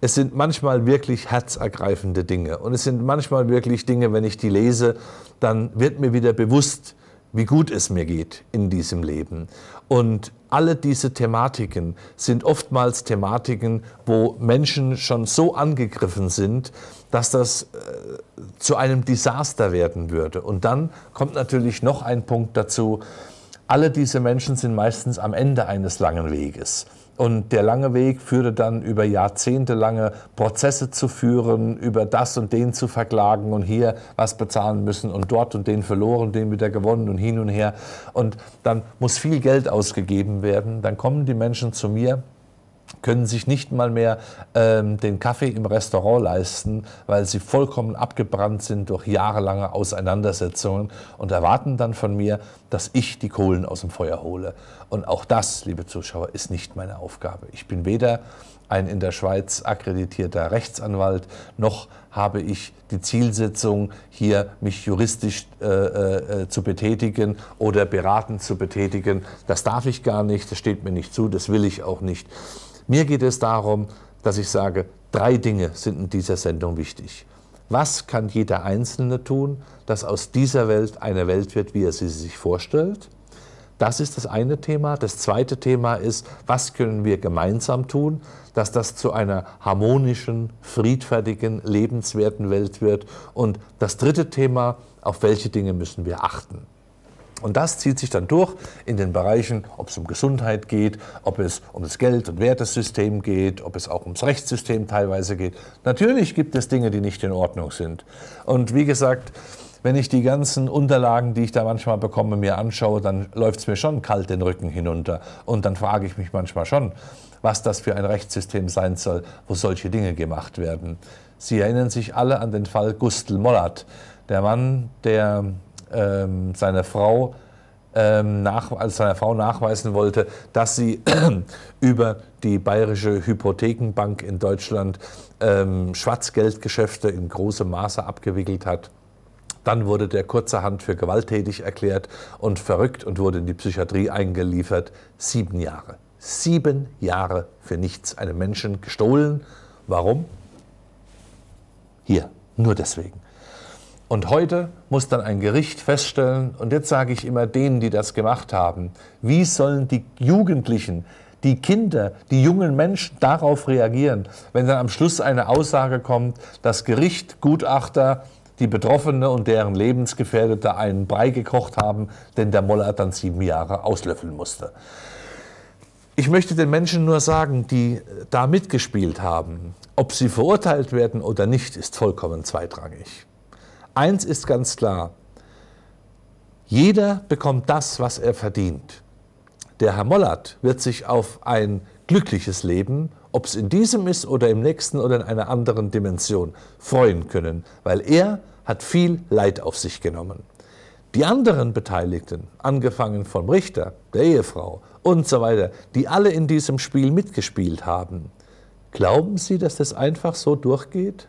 Es sind manchmal wirklich herzergreifende Dinge und es sind manchmal wirklich Dinge, wenn ich die lese, dann wird mir wieder bewusst, wie gut es mir geht in diesem Leben. Und alle diese Thematiken sind oftmals Thematiken, wo Menschen schon so angegriffen sind, dass das äh, zu einem Desaster werden würde. Und dann kommt natürlich noch ein Punkt dazu. Alle diese Menschen sind meistens am Ende eines langen Weges. Und der lange Weg führte dann über jahrzehntelange Prozesse zu führen, über das und den zu verklagen und hier was bezahlen müssen und dort und den verloren, den wieder gewonnen und hin und her. Und dann muss viel Geld ausgegeben werden. Dann kommen die Menschen zu mir können sich nicht mal mehr ähm, den Kaffee im Restaurant leisten, weil sie vollkommen abgebrannt sind durch jahrelange Auseinandersetzungen und erwarten dann von mir, dass ich die Kohlen aus dem Feuer hole. Und auch das, liebe Zuschauer, ist nicht meine Aufgabe. Ich bin weder ein in der Schweiz akkreditierter Rechtsanwalt, noch habe ich die Zielsetzung, hier mich juristisch äh, äh, zu betätigen oder beratend zu betätigen. Das darf ich gar nicht, das steht mir nicht zu, das will ich auch nicht. Mir geht es darum, dass ich sage, drei Dinge sind in dieser Sendung wichtig. Was kann jeder Einzelne tun, dass aus dieser Welt eine Welt wird, wie er sie sich vorstellt? Das ist das eine Thema. Das zweite Thema ist, was können wir gemeinsam tun, dass das zu einer harmonischen, friedfertigen, lebenswerten Welt wird? Und das dritte Thema, auf welche Dinge müssen wir achten? Und das zieht sich dann durch in den Bereichen, ob es um Gesundheit geht, ob es um das Geld- und Wertesystem geht, ob es auch ums Rechtssystem teilweise geht. Natürlich gibt es Dinge, die nicht in Ordnung sind. Und wie gesagt, wenn ich die ganzen Unterlagen, die ich da manchmal bekomme, mir anschaue, dann läuft es mir schon kalt den Rücken hinunter. Und dann frage ich mich manchmal schon, was das für ein Rechtssystem sein soll, wo solche Dinge gemacht werden. Sie erinnern sich alle an den Fall Gustl Mollat, der Mann, der ähm, seiner Frau ähm, nach, also seiner Frau nachweisen wollte, dass sie [clears throat] über die Bayerische Hypothekenbank in Deutschland ähm, Schwarzgeldgeschäfte in großem Maße abgewickelt hat. Dann wurde der kurzerhand für gewalttätig erklärt und verrückt und wurde in die Psychiatrie eingeliefert. Sieben Jahre. Sieben Jahre für nichts einem Menschen gestohlen. Warum? Hier, nur deswegen. Und heute muss dann ein Gericht feststellen, und jetzt sage ich immer denen, die das gemacht haben, wie sollen die Jugendlichen, die Kinder, die jungen Menschen darauf reagieren, wenn dann am Schluss eine Aussage kommt, das Gericht, Gutachter, die Betroffene und deren Lebensgefährdete einen Brei gekocht haben, denn der Moller dann sieben Jahre auslöffeln musste. Ich möchte den Menschen nur sagen, die da mitgespielt haben, ob sie verurteilt werden oder nicht, ist vollkommen zweitrangig. Eins ist ganz klar, jeder bekommt das, was er verdient. Der Herr Mollert wird sich auf ein glückliches Leben, ob es in diesem ist oder im nächsten oder in einer anderen Dimension, freuen können, weil er hat viel Leid auf sich genommen. Die anderen Beteiligten, angefangen vom Richter, der Ehefrau und so weiter, die alle in diesem Spiel mitgespielt haben, glauben Sie, dass das einfach so durchgeht?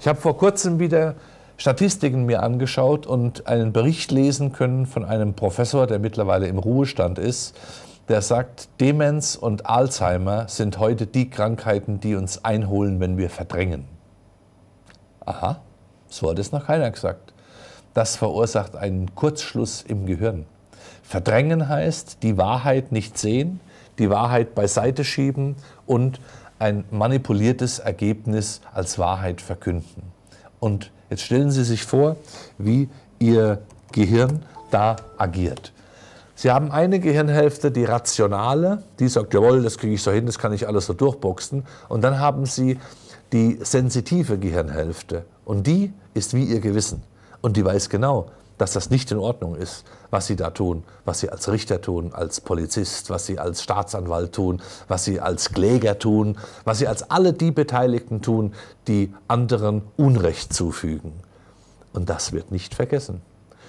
Ich habe vor kurzem wieder Statistiken mir angeschaut und einen Bericht lesen können von einem Professor, der mittlerweile im Ruhestand ist, der sagt, Demenz und Alzheimer sind heute die Krankheiten, die uns einholen, wenn wir verdrängen. Aha, so hat es noch keiner gesagt. Das verursacht einen Kurzschluss im Gehirn. Verdrängen heißt, die Wahrheit nicht sehen, die Wahrheit beiseite schieben und ein manipuliertes Ergebnis als Wahrheit verkünden. Und Jetzt stellen Sie sich vor, wie Ihr Gehirn da agiert. Sie haben eine Gehirnhälfte, die rationale, die sagt, jawohl, das kriege ich so hin, das kann ich alles so durchboxen. Und dann haben Sie die sensitive Gehirnhälfte. Und die ist wie Ihr Gewissen. Und die weiß genau, dass das nicht in Ordnung ist, was sie da tun, was sie als Richter tun, als Polizist, was sie als Staatsanwalt tun, was sie als Kläger tun, was sie als alle die Beteiligten tun, die anderen Unrecht zufügen. Und das wird nicht vergessen.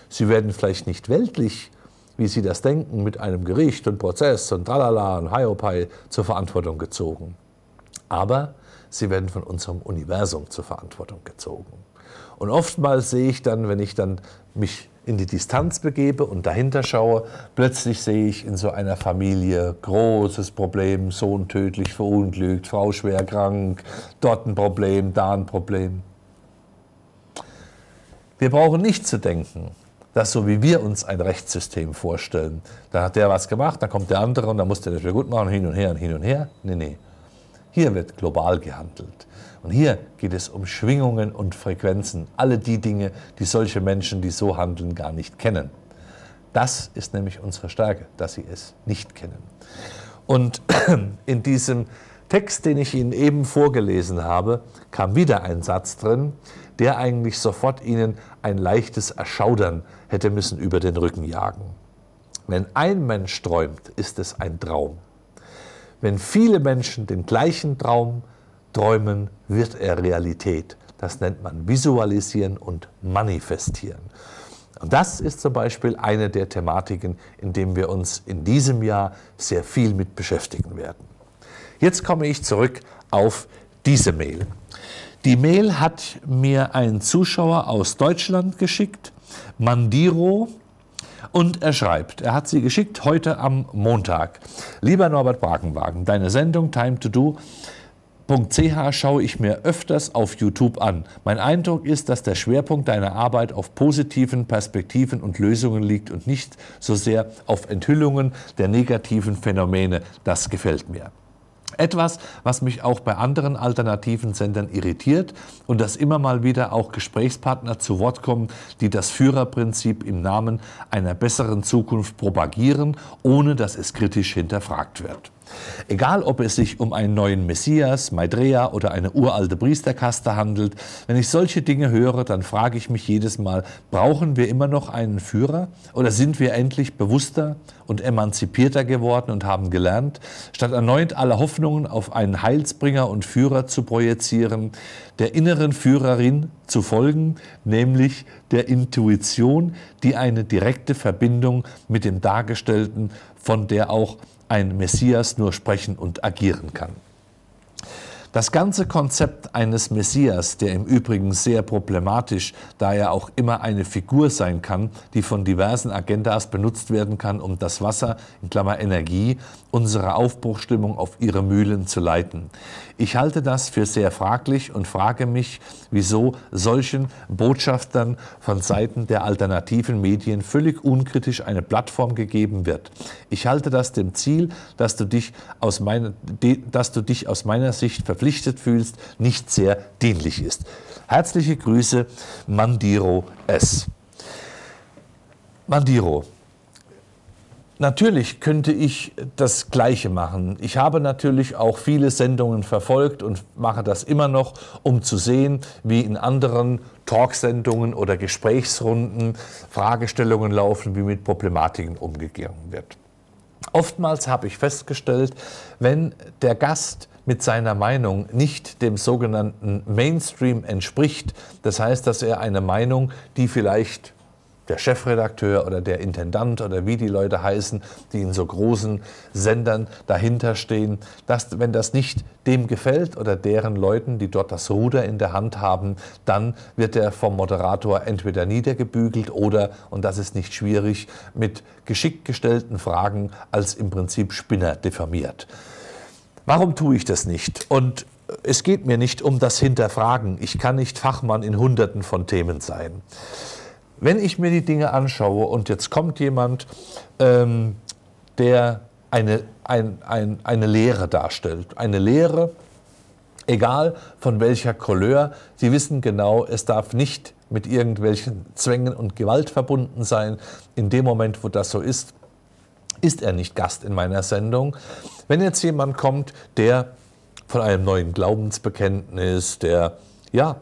Sie werden vielleicht nicht weltlich, wie sie das denken, mit einem Gericht und Prozess und tralala und Hiopai oh zur Verantwortung gezogen. Aber sie werden von unserem Universum zur Verantwortung gezogen. Und oftmals sehe ich dann, wenn ich dann mich in die Distanz begebe und dahinter schaue, plötzlich sehe ich in so einer Familie großes Problem, Sohn tödlich verunglückt, Frau schwer krank, dort ein Problem, da ein Problem. Wir brauchen nicht zu denken, dass so wie wir uns ein Rechtssystem vorstellen, da hat der was gemacht, dann kommt der andere und dann muss der das wieder gut machen, hin und her und hin und her. Nee, nee. Hier wird global gehandelt. Und hier geht es um Schwingungen und Frequenzen, alle die Dinge, die solche Menschen, die so handeln, gar nicht kennen. Das ist nämlich unsere Stärke, dass sie es nicht kennen. Und [clears throat] in diesem Text, den ich Ihnen eben vorgelesen habe, kam wieder ein Satz drin, der eigentlich sofort Ihnen ein leichtes Erschaudern hätte müssen über den Rücken jagen. Wenn ein Mensch träumt, ist es ein Traum. Wenn viele Menschen den gleichen Traum Träumen wird er Realität. Das nennt man Visualisieren und Manifestieren. Und das ist zum Beispiel eine der Thematiken, in denen wir uns in diesem Jahr sehr viel mit beschäftigen werden. Jetzt komme ich zurück auf diese Mail. Die Mail hat mir ein Zuschauer aus Deutschland geschickt, Mandiro, und er schreibt, er hat sie geschickt heute am Montag. Lieber Norbert Brakenwagen, deine Sendung Time to Do Punkt.ch schaue ich mir öfters auf YouTube an. Mein Eindruck ist, dass der Schwerpunkt deiner Arbeit auf positiven Perspektiven und Lösungen liegt und nicht so sehr auf Enthüllungen der negativen Phänomene. Das gefällt mir. Etwas, was mich auch bei anderen alternativen Sendern irritiert und dass immer mal wieder auch Gesprächspartner zu Wort kommen, die das Führerprinzip im Namen einer besseren Zukunft propagieren, ohne dass es kritisch hinterfragt wird. Egal, ob es sich um einen neuen Messias, Maitreya oder eine uralte Priesterkaste handelt, wenn ich solche Dinge höre, dann frage ich mich jedes Mal, brauchen wir immer noch einen Führer oder sind wir endlich bewusster und emanzipierter geworden und haben gelernt, statt erneut alle Hoffnungen auf einen Heilsbringer und Führer zu projizieren, der inneren Führerin zu folgen, nämlich der Intuition, die eine direkte Verbindung mit dem Dargestellten, von der auch ein Messias nur sprechen und agieren kann. Das ganze Konzept eines Messias, der im Übrigen sehr problematisch, da er auch immer eine Figur sein kann, die von diversen Agendas benutzt werden kann, um das Wasser, in Klammer Energie, unserer Aufbruchstimmung auf ihre Mühlen zu leiten. Ich halte das für sehr fraglich und frage mich, wieso solchen Botschaftern von Seiten der alternativen Medien völlig unkritisch eine Plattform gegeben wird. Ich halte das dem Ziel, dass du dich aus meiner, dass du dich aus meiner Sicht verpflichtet fühlst, nicht sehr dienlich ist. Herzliche Grüße, Mandiro S. Mandiro, Natürlich könnte ich das Gleiche machen. Ich habe natürlich auch viele Sendungen verfolgt und mache das immer noch, um zu sehen, wie in anderen Talksendungen oder Gesprächsrunden Fragestellungen laufen, wie mit Problematiken umgegangen wird. Oftmals habe ich festgestellt, wenn der Gast mit seiner Meinung nicht dem sogenannten Mainstream entspricht, das heißt, dass er eine Meinung, die vielleicht der Chefredakteur oder der Intendant oder wie die Leute heißen, die in so großen Sendern dahinter stehen, dass wenn das nicht dem gefällt oder deren Leuten, die dort das Ruder in der Hand haben, dann wird er vom Moderator entweder niedergebügelt oder, und das ist nicht schwierig, mit geschickt gestellten Fragen als im Prinzip Spinner diffamiert. Warum tue ich das nicht? Und es geht mir nicht um das Hinterfragen. Ich kann nicht Fachmann in Hunderten von Themen sein wenn ich mir die Dinge anschaue und jetzt kommt jemand, ähm, der eine, ein, ein, eine Lehre darstellt, eine Lehre, egal von welcher Couleur, Sie wissen genau, es darf nicht mit irgendwelchen Zwängen und Gewalt verbunden sein. In dem Moment, wo das so ist, ist er nicht Gast in meiner Sendung. Wenn jetzt jemand kommt, der von einem neuen Glaubensbekenntnis, der, ja,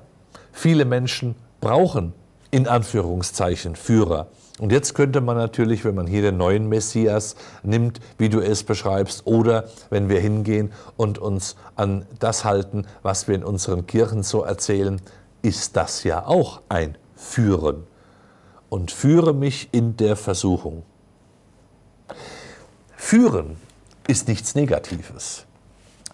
viele Menschen brauchen in Anführungszeichen Führer. Und jetzt könnte man natürlich, wenn man hier den neuen Messias nimmt, wie du es beschreibst, oder wenn wir hingehen und uns an das halten, was wir in unseren Kirchen so erzählen, ist das ja auch ein Führen. Und führe mich in der Versuchung. Führen ist nichts Negatives.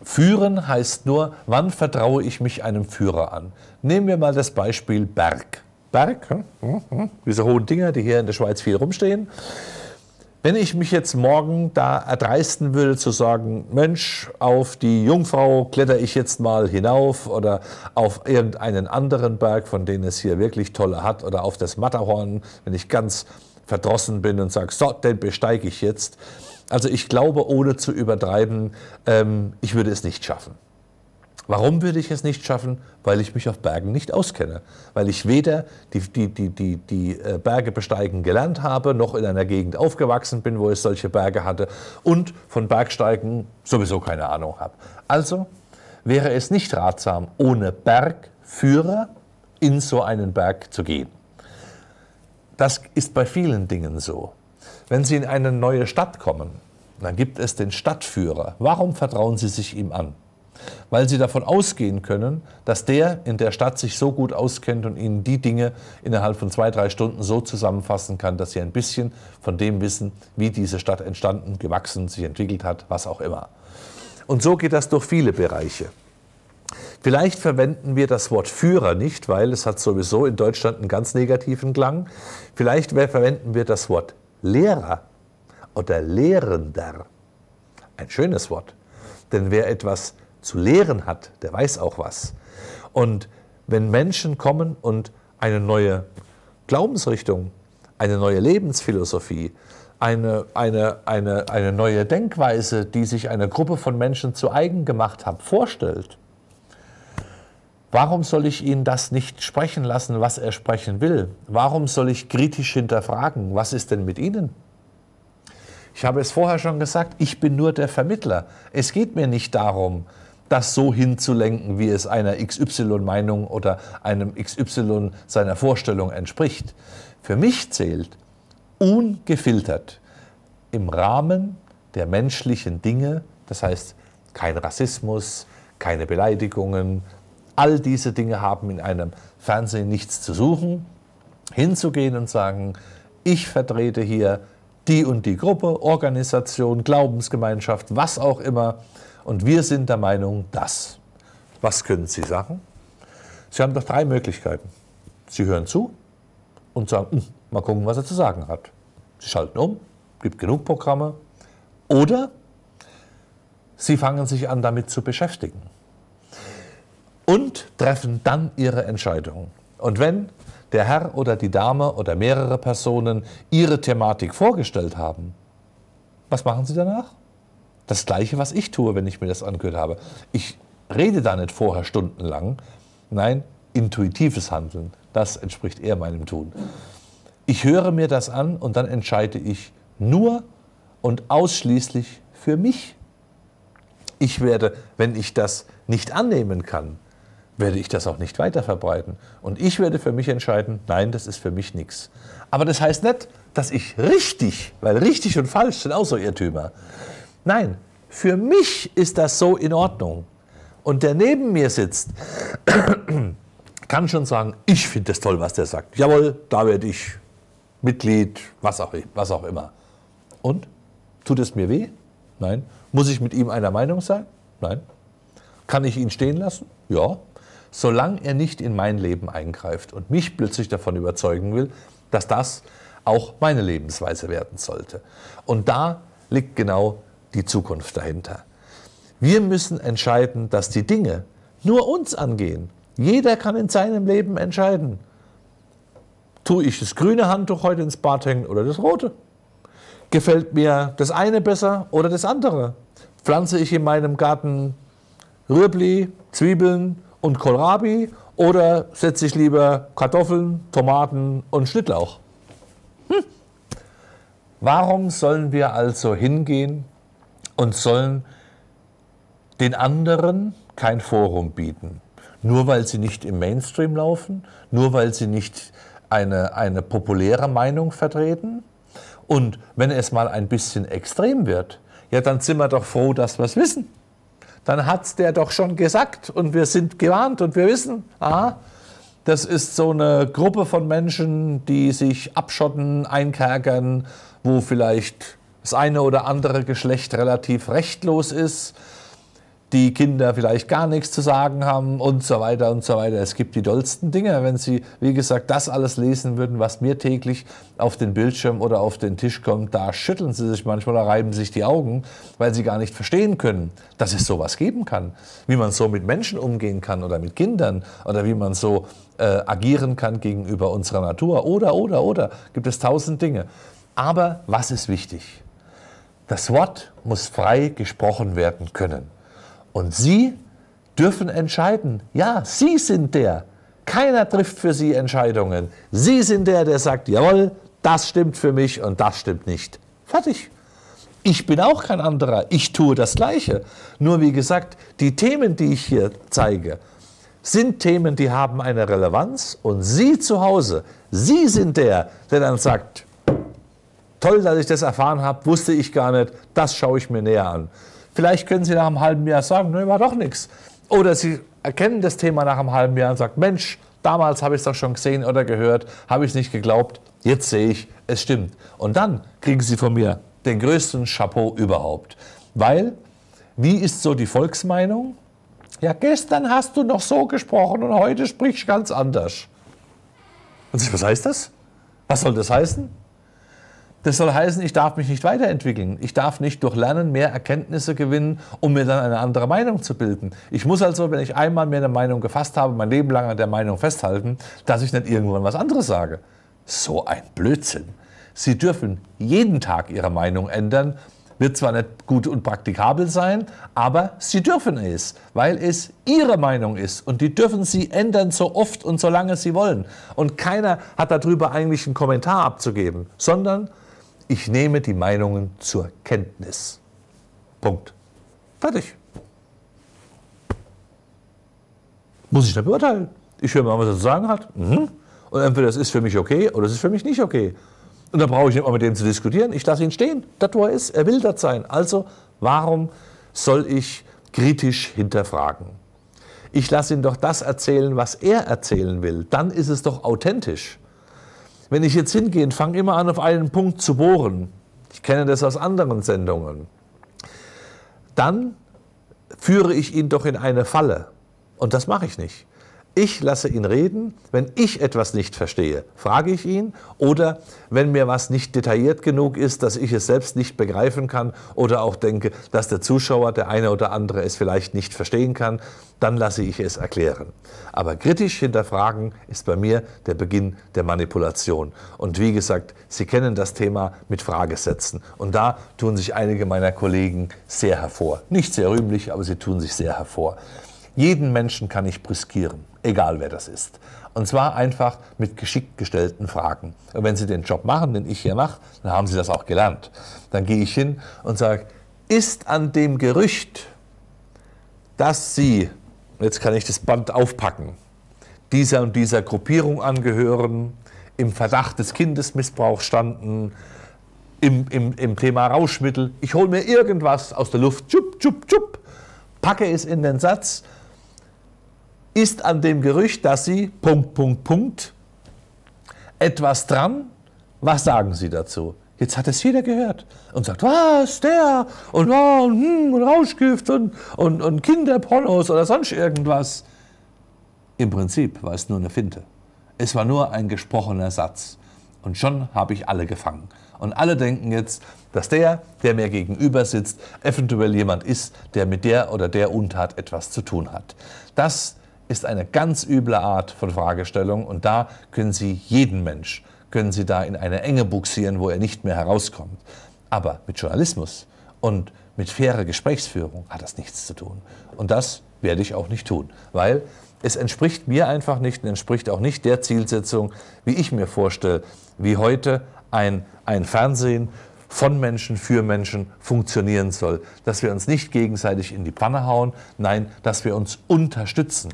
Führen heißt nur, wann vertraue ich mich einem Führer an. Nehmen wir mal das Beispiel Berg. Berg, diese hohen Dinger, die hier in der Schweiz viel rumstehen. Wenn ich mich jetzt morgen da erdreisten würde zu sagen, Mensch, auf die Jungfrau kletter ich jetzt mal hinauf oder auf irgendeinen anderen Berg, von denen es hier wirklich tolle hat, oder auf das Matterhorn, wenn ich ganz verdrossen bin und sage, so, den besteige ich jetzt. Also ich glaube, ohne zu übertreiben, ähm, ich würde es nicht schaffen. Warum würde ich es nicht schaffen? Weil ich mich auf Bergen nicht auskenne. Weil ich weder die, die, die, die, die äh, Berge besteigen gelernt habe, noch in einer Gegend aufgewachsen bin, wo es solche Berge hatte und von Bergsteigen sowieso keine Ahnung habe. Also wäre es nicht ratsam, ohne Bergführer in so einen Berg zu gehen. Das ist bei vielen Dingen so. Wenn Sie in eine neue Stadt kommen, dann gibt es den Stadtführer. Warum vertrauen Sie sich ihm an? weil sie davon ausgehen können, dass der in der Stadt sich so gut auskennt und ihnen die Dinge innerhalb von zwei, drei Stunden so zusammenfassen kann, dass sie ein bisschen von dem wissen, wie diese Stadt entstanden, gewachsen, sich entwickelt hat, was auch immer. Und so geht das durch viele Bereiche. Vielleicht verwenden wir das Wort Führer nicht, weil es hat sowieso in Deutschland einen ganz negativen Klang. Vielleicht verwenden wir das Wort Lehrer oder Lehrender. Ein schönes Wort. Denn wer etwas zu lehren hat, der weiß auch was. Und wenn Menschen kommen und eine neue Glaubensrichtung, eine neue Lebensphilosophie, eine, eine, eine, eine neue Denkweise, die sich eine Gruppe von Menschen zu eigen gemacht hat, vorstellt, Warum soll ich ihn das nicht sprechen lassen, was er sprechen will? Warum soll ich kritisch hinterfragen, was ist denn mit Ihnen? Ich habe es vorher schon gesagt, ich bin nur der Vermittler. Es geht mir nicht darum, das so hinzulenken, wie es einer XY-Meinung oder einem XY seiner Vorstellung entspricht. Für mich zählt ungefiltert im Rahmen der menschlichen Dinge, das heißt kein Rassismus, keine Beleidigungen, all diese Dinge haben in einem Fernsehen nichts zu suchen, hinzugehen und sagen, ich vertrete hier die und die Gruppe, Organisation, Glaubensgemeinschaft, was auch immer. Und wir sind der Meinung, dass. Was können Sie sagen? Sie haben doch drei Möglichkeiten. Sie hören zu und sagen, hm, mal gucken, was er zu sagen hat. Sie schalten um, gibt genug Programme. Oder Sie fangen sich an, damit zu beschäftigen. Und treffen dann Ihre Entscheidung. Und wenn der Herr oder die Dame oder mehrere Personen Ihre Thematik vorgestellt haben, was machen Sie danach? Das gleiche, was ich tue, wenn ich mir das angehört habe. Ich rede da nicht vorher stundenlang. Nein, intuitives Handeln, das entspricht eher meinem Tun. Ich höre mir das an und dann entscheide ich nur und ausschließlich für mich. Ich werde, wenn ich das nicht annehmen kann, werde ich das auch nicht weiterverbreiten. Und ich werde für mich entscheiden, nein, das ist für mich nichts. Aber das heißt nicht, dass ich richtig, weil richtig und falsch sind auch so Irrtümer. Nein, für mich ist das so in Ordnung. Und der neben mir sitzt, [coughs] kann schon sagen, ich finde das toll, was der sagt. Jawohl, da werde ich Mitglied, was auch, was auch immer. Und? Tut es mir weh? Nein. Muss ich mit ihm einer Meinung sein? Nein. Kann ich ihn stehen lassen? Ja. Solange er nicht in mein Leben eingreift und mich plötzlich davon überzeugen will, dass das auch meine Lebensweise werden sollte. Und da liegt genau die Zukunft dahinter. Wir müssen entscheiden, dass die Dinge nur uns angehen. Jeder kann in seinem Leben entscheiden. Tue ich das grüne Handtuch heute ins Bad hängen oder das rote? Gefällt mir das eine besser oder das andere? Pflanze ich in meinem Garten Rüebli, Zwiebeln und Kohlrabi oder setze ich lieber Kartoffeln, Tomaten und Schnittlauch? Hm. Warum sollen wir also hingehen und sollen den anderen kein Forum bieten. Nur weil sie nicht im Mainstream laufen, nur weil sie nicht eine, eine populäre Meinung vertreten. Und wenn es mal ein bisschen extrem wird, ja, dann sind wir doch froh, dass wir es wissen. Dann hat es der doch schon gesagt und wir sind gewarnt und wir wissen, aha, das ist so eine Gruppe von Menschen, die sich abschotten, einkerkern, wo vielleicht das eine oder andere Geschlecht relativ rechtlos ist, die Kinder vielleicht gar nichts zu sagen haben und so weiter und so weiter. Es gibt die dollsten Dinge, wenn Sie, wie gesagt, das alles lesen würden, was mir täglich auf den Bildschirm oder auf den Tisch kommt, da schütteln Sie sich manchmal, da reiben sich die Augen, weil Sie gar nicht verstehen können, dass es sowas geben kann, wie man so mit Menschen umgehen kann oder mit Kindern oder wie man so äh, agieren kann gegenüber unserer Natur oder, oder, oder. Gibt es tausend Dinge. Aber was ist wichtig? Das Wort muss frei gesprochen werden können. Und Sie dürfen entscheiden. Ja, Sie sind der. Keiner trifft für Sie Entscheidungen. Sie sind der, der sagt, jawohl, das stimmt für mich und das stimmt nicht. Fertig. Ich bin auch kein anderer. Ich tue das Gleiche. Nur wie gesagt, die Themen, die ich hier zeige, sind Themen, die haben eine Relevanz. Und Sie zu Hause, Sie sind der, der dann sagt, Toll, dass ich das erfahren habe, wusste ich gar nicht. Das schaue ich mir näher an. Vielleicht können Sie nach einem halben Jahr sagen, nö, war doch nichts. Oder Sie erkennen das Thema nach einem halben Jahr und sagen, Mensch, damals habe ich es doch schon gesehen oder gehört, habe ich es nicht geglaubt, jetzt sehe ich, es stimmt. Und dann kriegen Sie von mir den größten Chapeau überhaupt. Weil, wie ist so die Volksmeinung? Ja, gestern hast du noch so gesprochen und heute sprichst du ganz anders. Und was heißt das? Was soll das heißen? Das soll heißen, ich darf mich nicht weiterentwickeln. Ich darf nicht durch Lernen mehr Erkenntnisse gewinnen, um mir dann eine andere Meinung zu bilden. Ich muss also, wenn ich einmal mir eine Meinung gefasst habe, mein Leben lang an der Meinung festhalten, dass ich nicht irgendwann was anderes sage. So ein Blödsinn. Sie dürfen jeden Tag Ihre Meinung ändern. Wird zwar nicht gut und praktikabel sein, aber Sie dürfen es, weil es Ihre Meinung ist. Und die dürfen Sie ändern so oft und so lange Sie wollen. Und keiner hat darüber eigentlich einen Kommentar abzugeben, sondern ich nehme die Meinungen zur Kenntnis. Punkt. Fertig. Muss ich da beurteilen? Ich höre mal, was er zu sagen hat. Mhm. Und entweder das ist für mich okay oder das ist für mich nicht okay. Und dann brauche ich nicht mal mit dem zu diskutieren. Ich lasse ihn stehen. Das, wo er ist. Er will das sein. Also, warum soll ich kritisch hinterfragen? Ich lasse ihn doch das erzählen, was er erzählen will. Dann ist es doch authentisch. Wenn ich jetzt hingehe und fange immer an, auf einen Punkt zu bohren, ich kenne das aus anderen Sendungen, dann führe ich ihn doch in eine Falle. Und das mache ich nicht. Ich lasse ihn reden. Wenn ich etwas nicht verstehe, frage ich ihn. Oder wenn mir was nicht detailliert genug ist, dass ich es selbst nicht begreifen kann oder auch denke, dass der Zuschauer, der eine oder andere, es vielleicht nicht verstehen kann, dann lasse ich es erklären. Aber kritisch hinterfragen ist bei mir der Beginn der Manipulation. Und wie gesagt, Sie kennen das Thema mit Fragesätzen. Und da tun sich einige meiner Kollegen sehr hervor. Nicht sehr rühmlich, aber sie tun sich sehr hervor. Jeden Menschen kann ich brüskieren egal wer das ist. Und zwar einfach mit geschickt gestellten Fragen. Und wenn Sie den Job machen, den ich hier mache, dann haben Sie das auch gelernt. Dann gehe ich hin und sage, ist an dem Gerücht, dass Sie, jetzt kann ich das Band aufpacken, dieser und dieser Gruppierung angehören, im Verdacht des Kindesmissbrauchs standen, im, im, im Thema Rauschmittel, ich hole mir irgendwas aus der Luft, tschupp, tschupp, tschupp, packe es in den Satz, ist an dem Gerücht, dass Sie Punkt, Punkt, Punkt etwas dran. Was sagen Sie dazu? Jetzt hat es jeder gehört und sagt, was, der und, und, hm, und Rauschgift und, und, und Kinderpornos oder sonst irgendwas. Im Prinzip war es nur eine Finte. Es war nur ein gesprochener Satz. Und schon habe ich alle gefangen. Und alle denken jetzt, dass der, der mir gegenüber sitzt, eventuell jemand ist, der mit der oder der Untat etwas zu tun hat. Das ist eine ganz üble Art von Fragestellung und da können Sie jeden Mensch, können Sie da in eine Enge buxieren, wo er nicht mehr herauskommt. Aber mit Journalismus und mit fairer Gesprächsführung hat das nichts zu tun. Und das werde ich auch nicht tun, weil es entspricht mir einfach nicht und entspricht auch nicht der Zielsetzung, wie ich mir vorstelle, wie heute ein, ein Fernsehen von Menschen für Menschen funktionieren soll. Dass wir uns nicht gegenseitig in die Pfanne hauen, nein, dass wir uns unterstützen.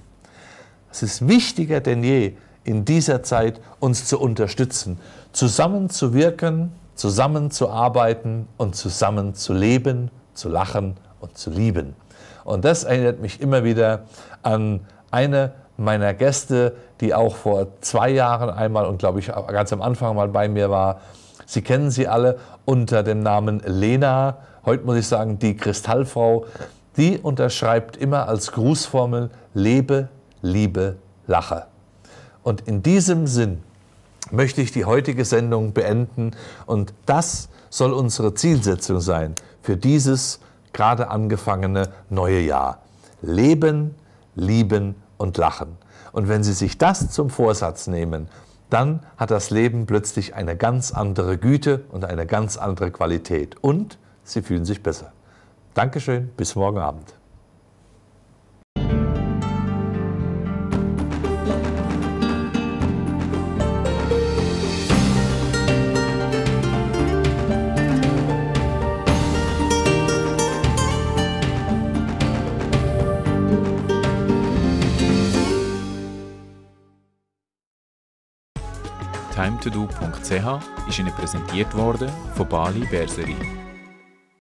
Es ist wichtiger denn je, in dieser Zeit uns zu unterstützen, zusammenzuwirken, zusammenzuarbeiten und zusammen zu leben, zu lachen und zu lieben. Und das erinnert mich immer wieder an eine meiner Gäste, die auch vor zwei Jahren einmal und glaube ich ganz am Anfang mal bei mir war. Sie kennen sie alle unter dem Namen Lena, heute muss ich sagen die Kristallfrau. Die unterschreibt immer als Grußformel Lebe, Liebe, Lache. Und in diesem Sinn möchte ich die heutige Sendung beenden. Und das soll unsere Zielsetzung sein für dieses gerade angefangene neue Jahr. Leben, lieben und lachen. Und wenn Sie sich das zum Vorsatz nehmen, dann hat das Leben plötzlich eine ganz andere Güte und eine ganz andere Qualität. Und Sie fühlen sich besser. Dankeschön, bis morgen Abend. timetodo.ch ist Ihnen präsentiert worden von Bali Berserie.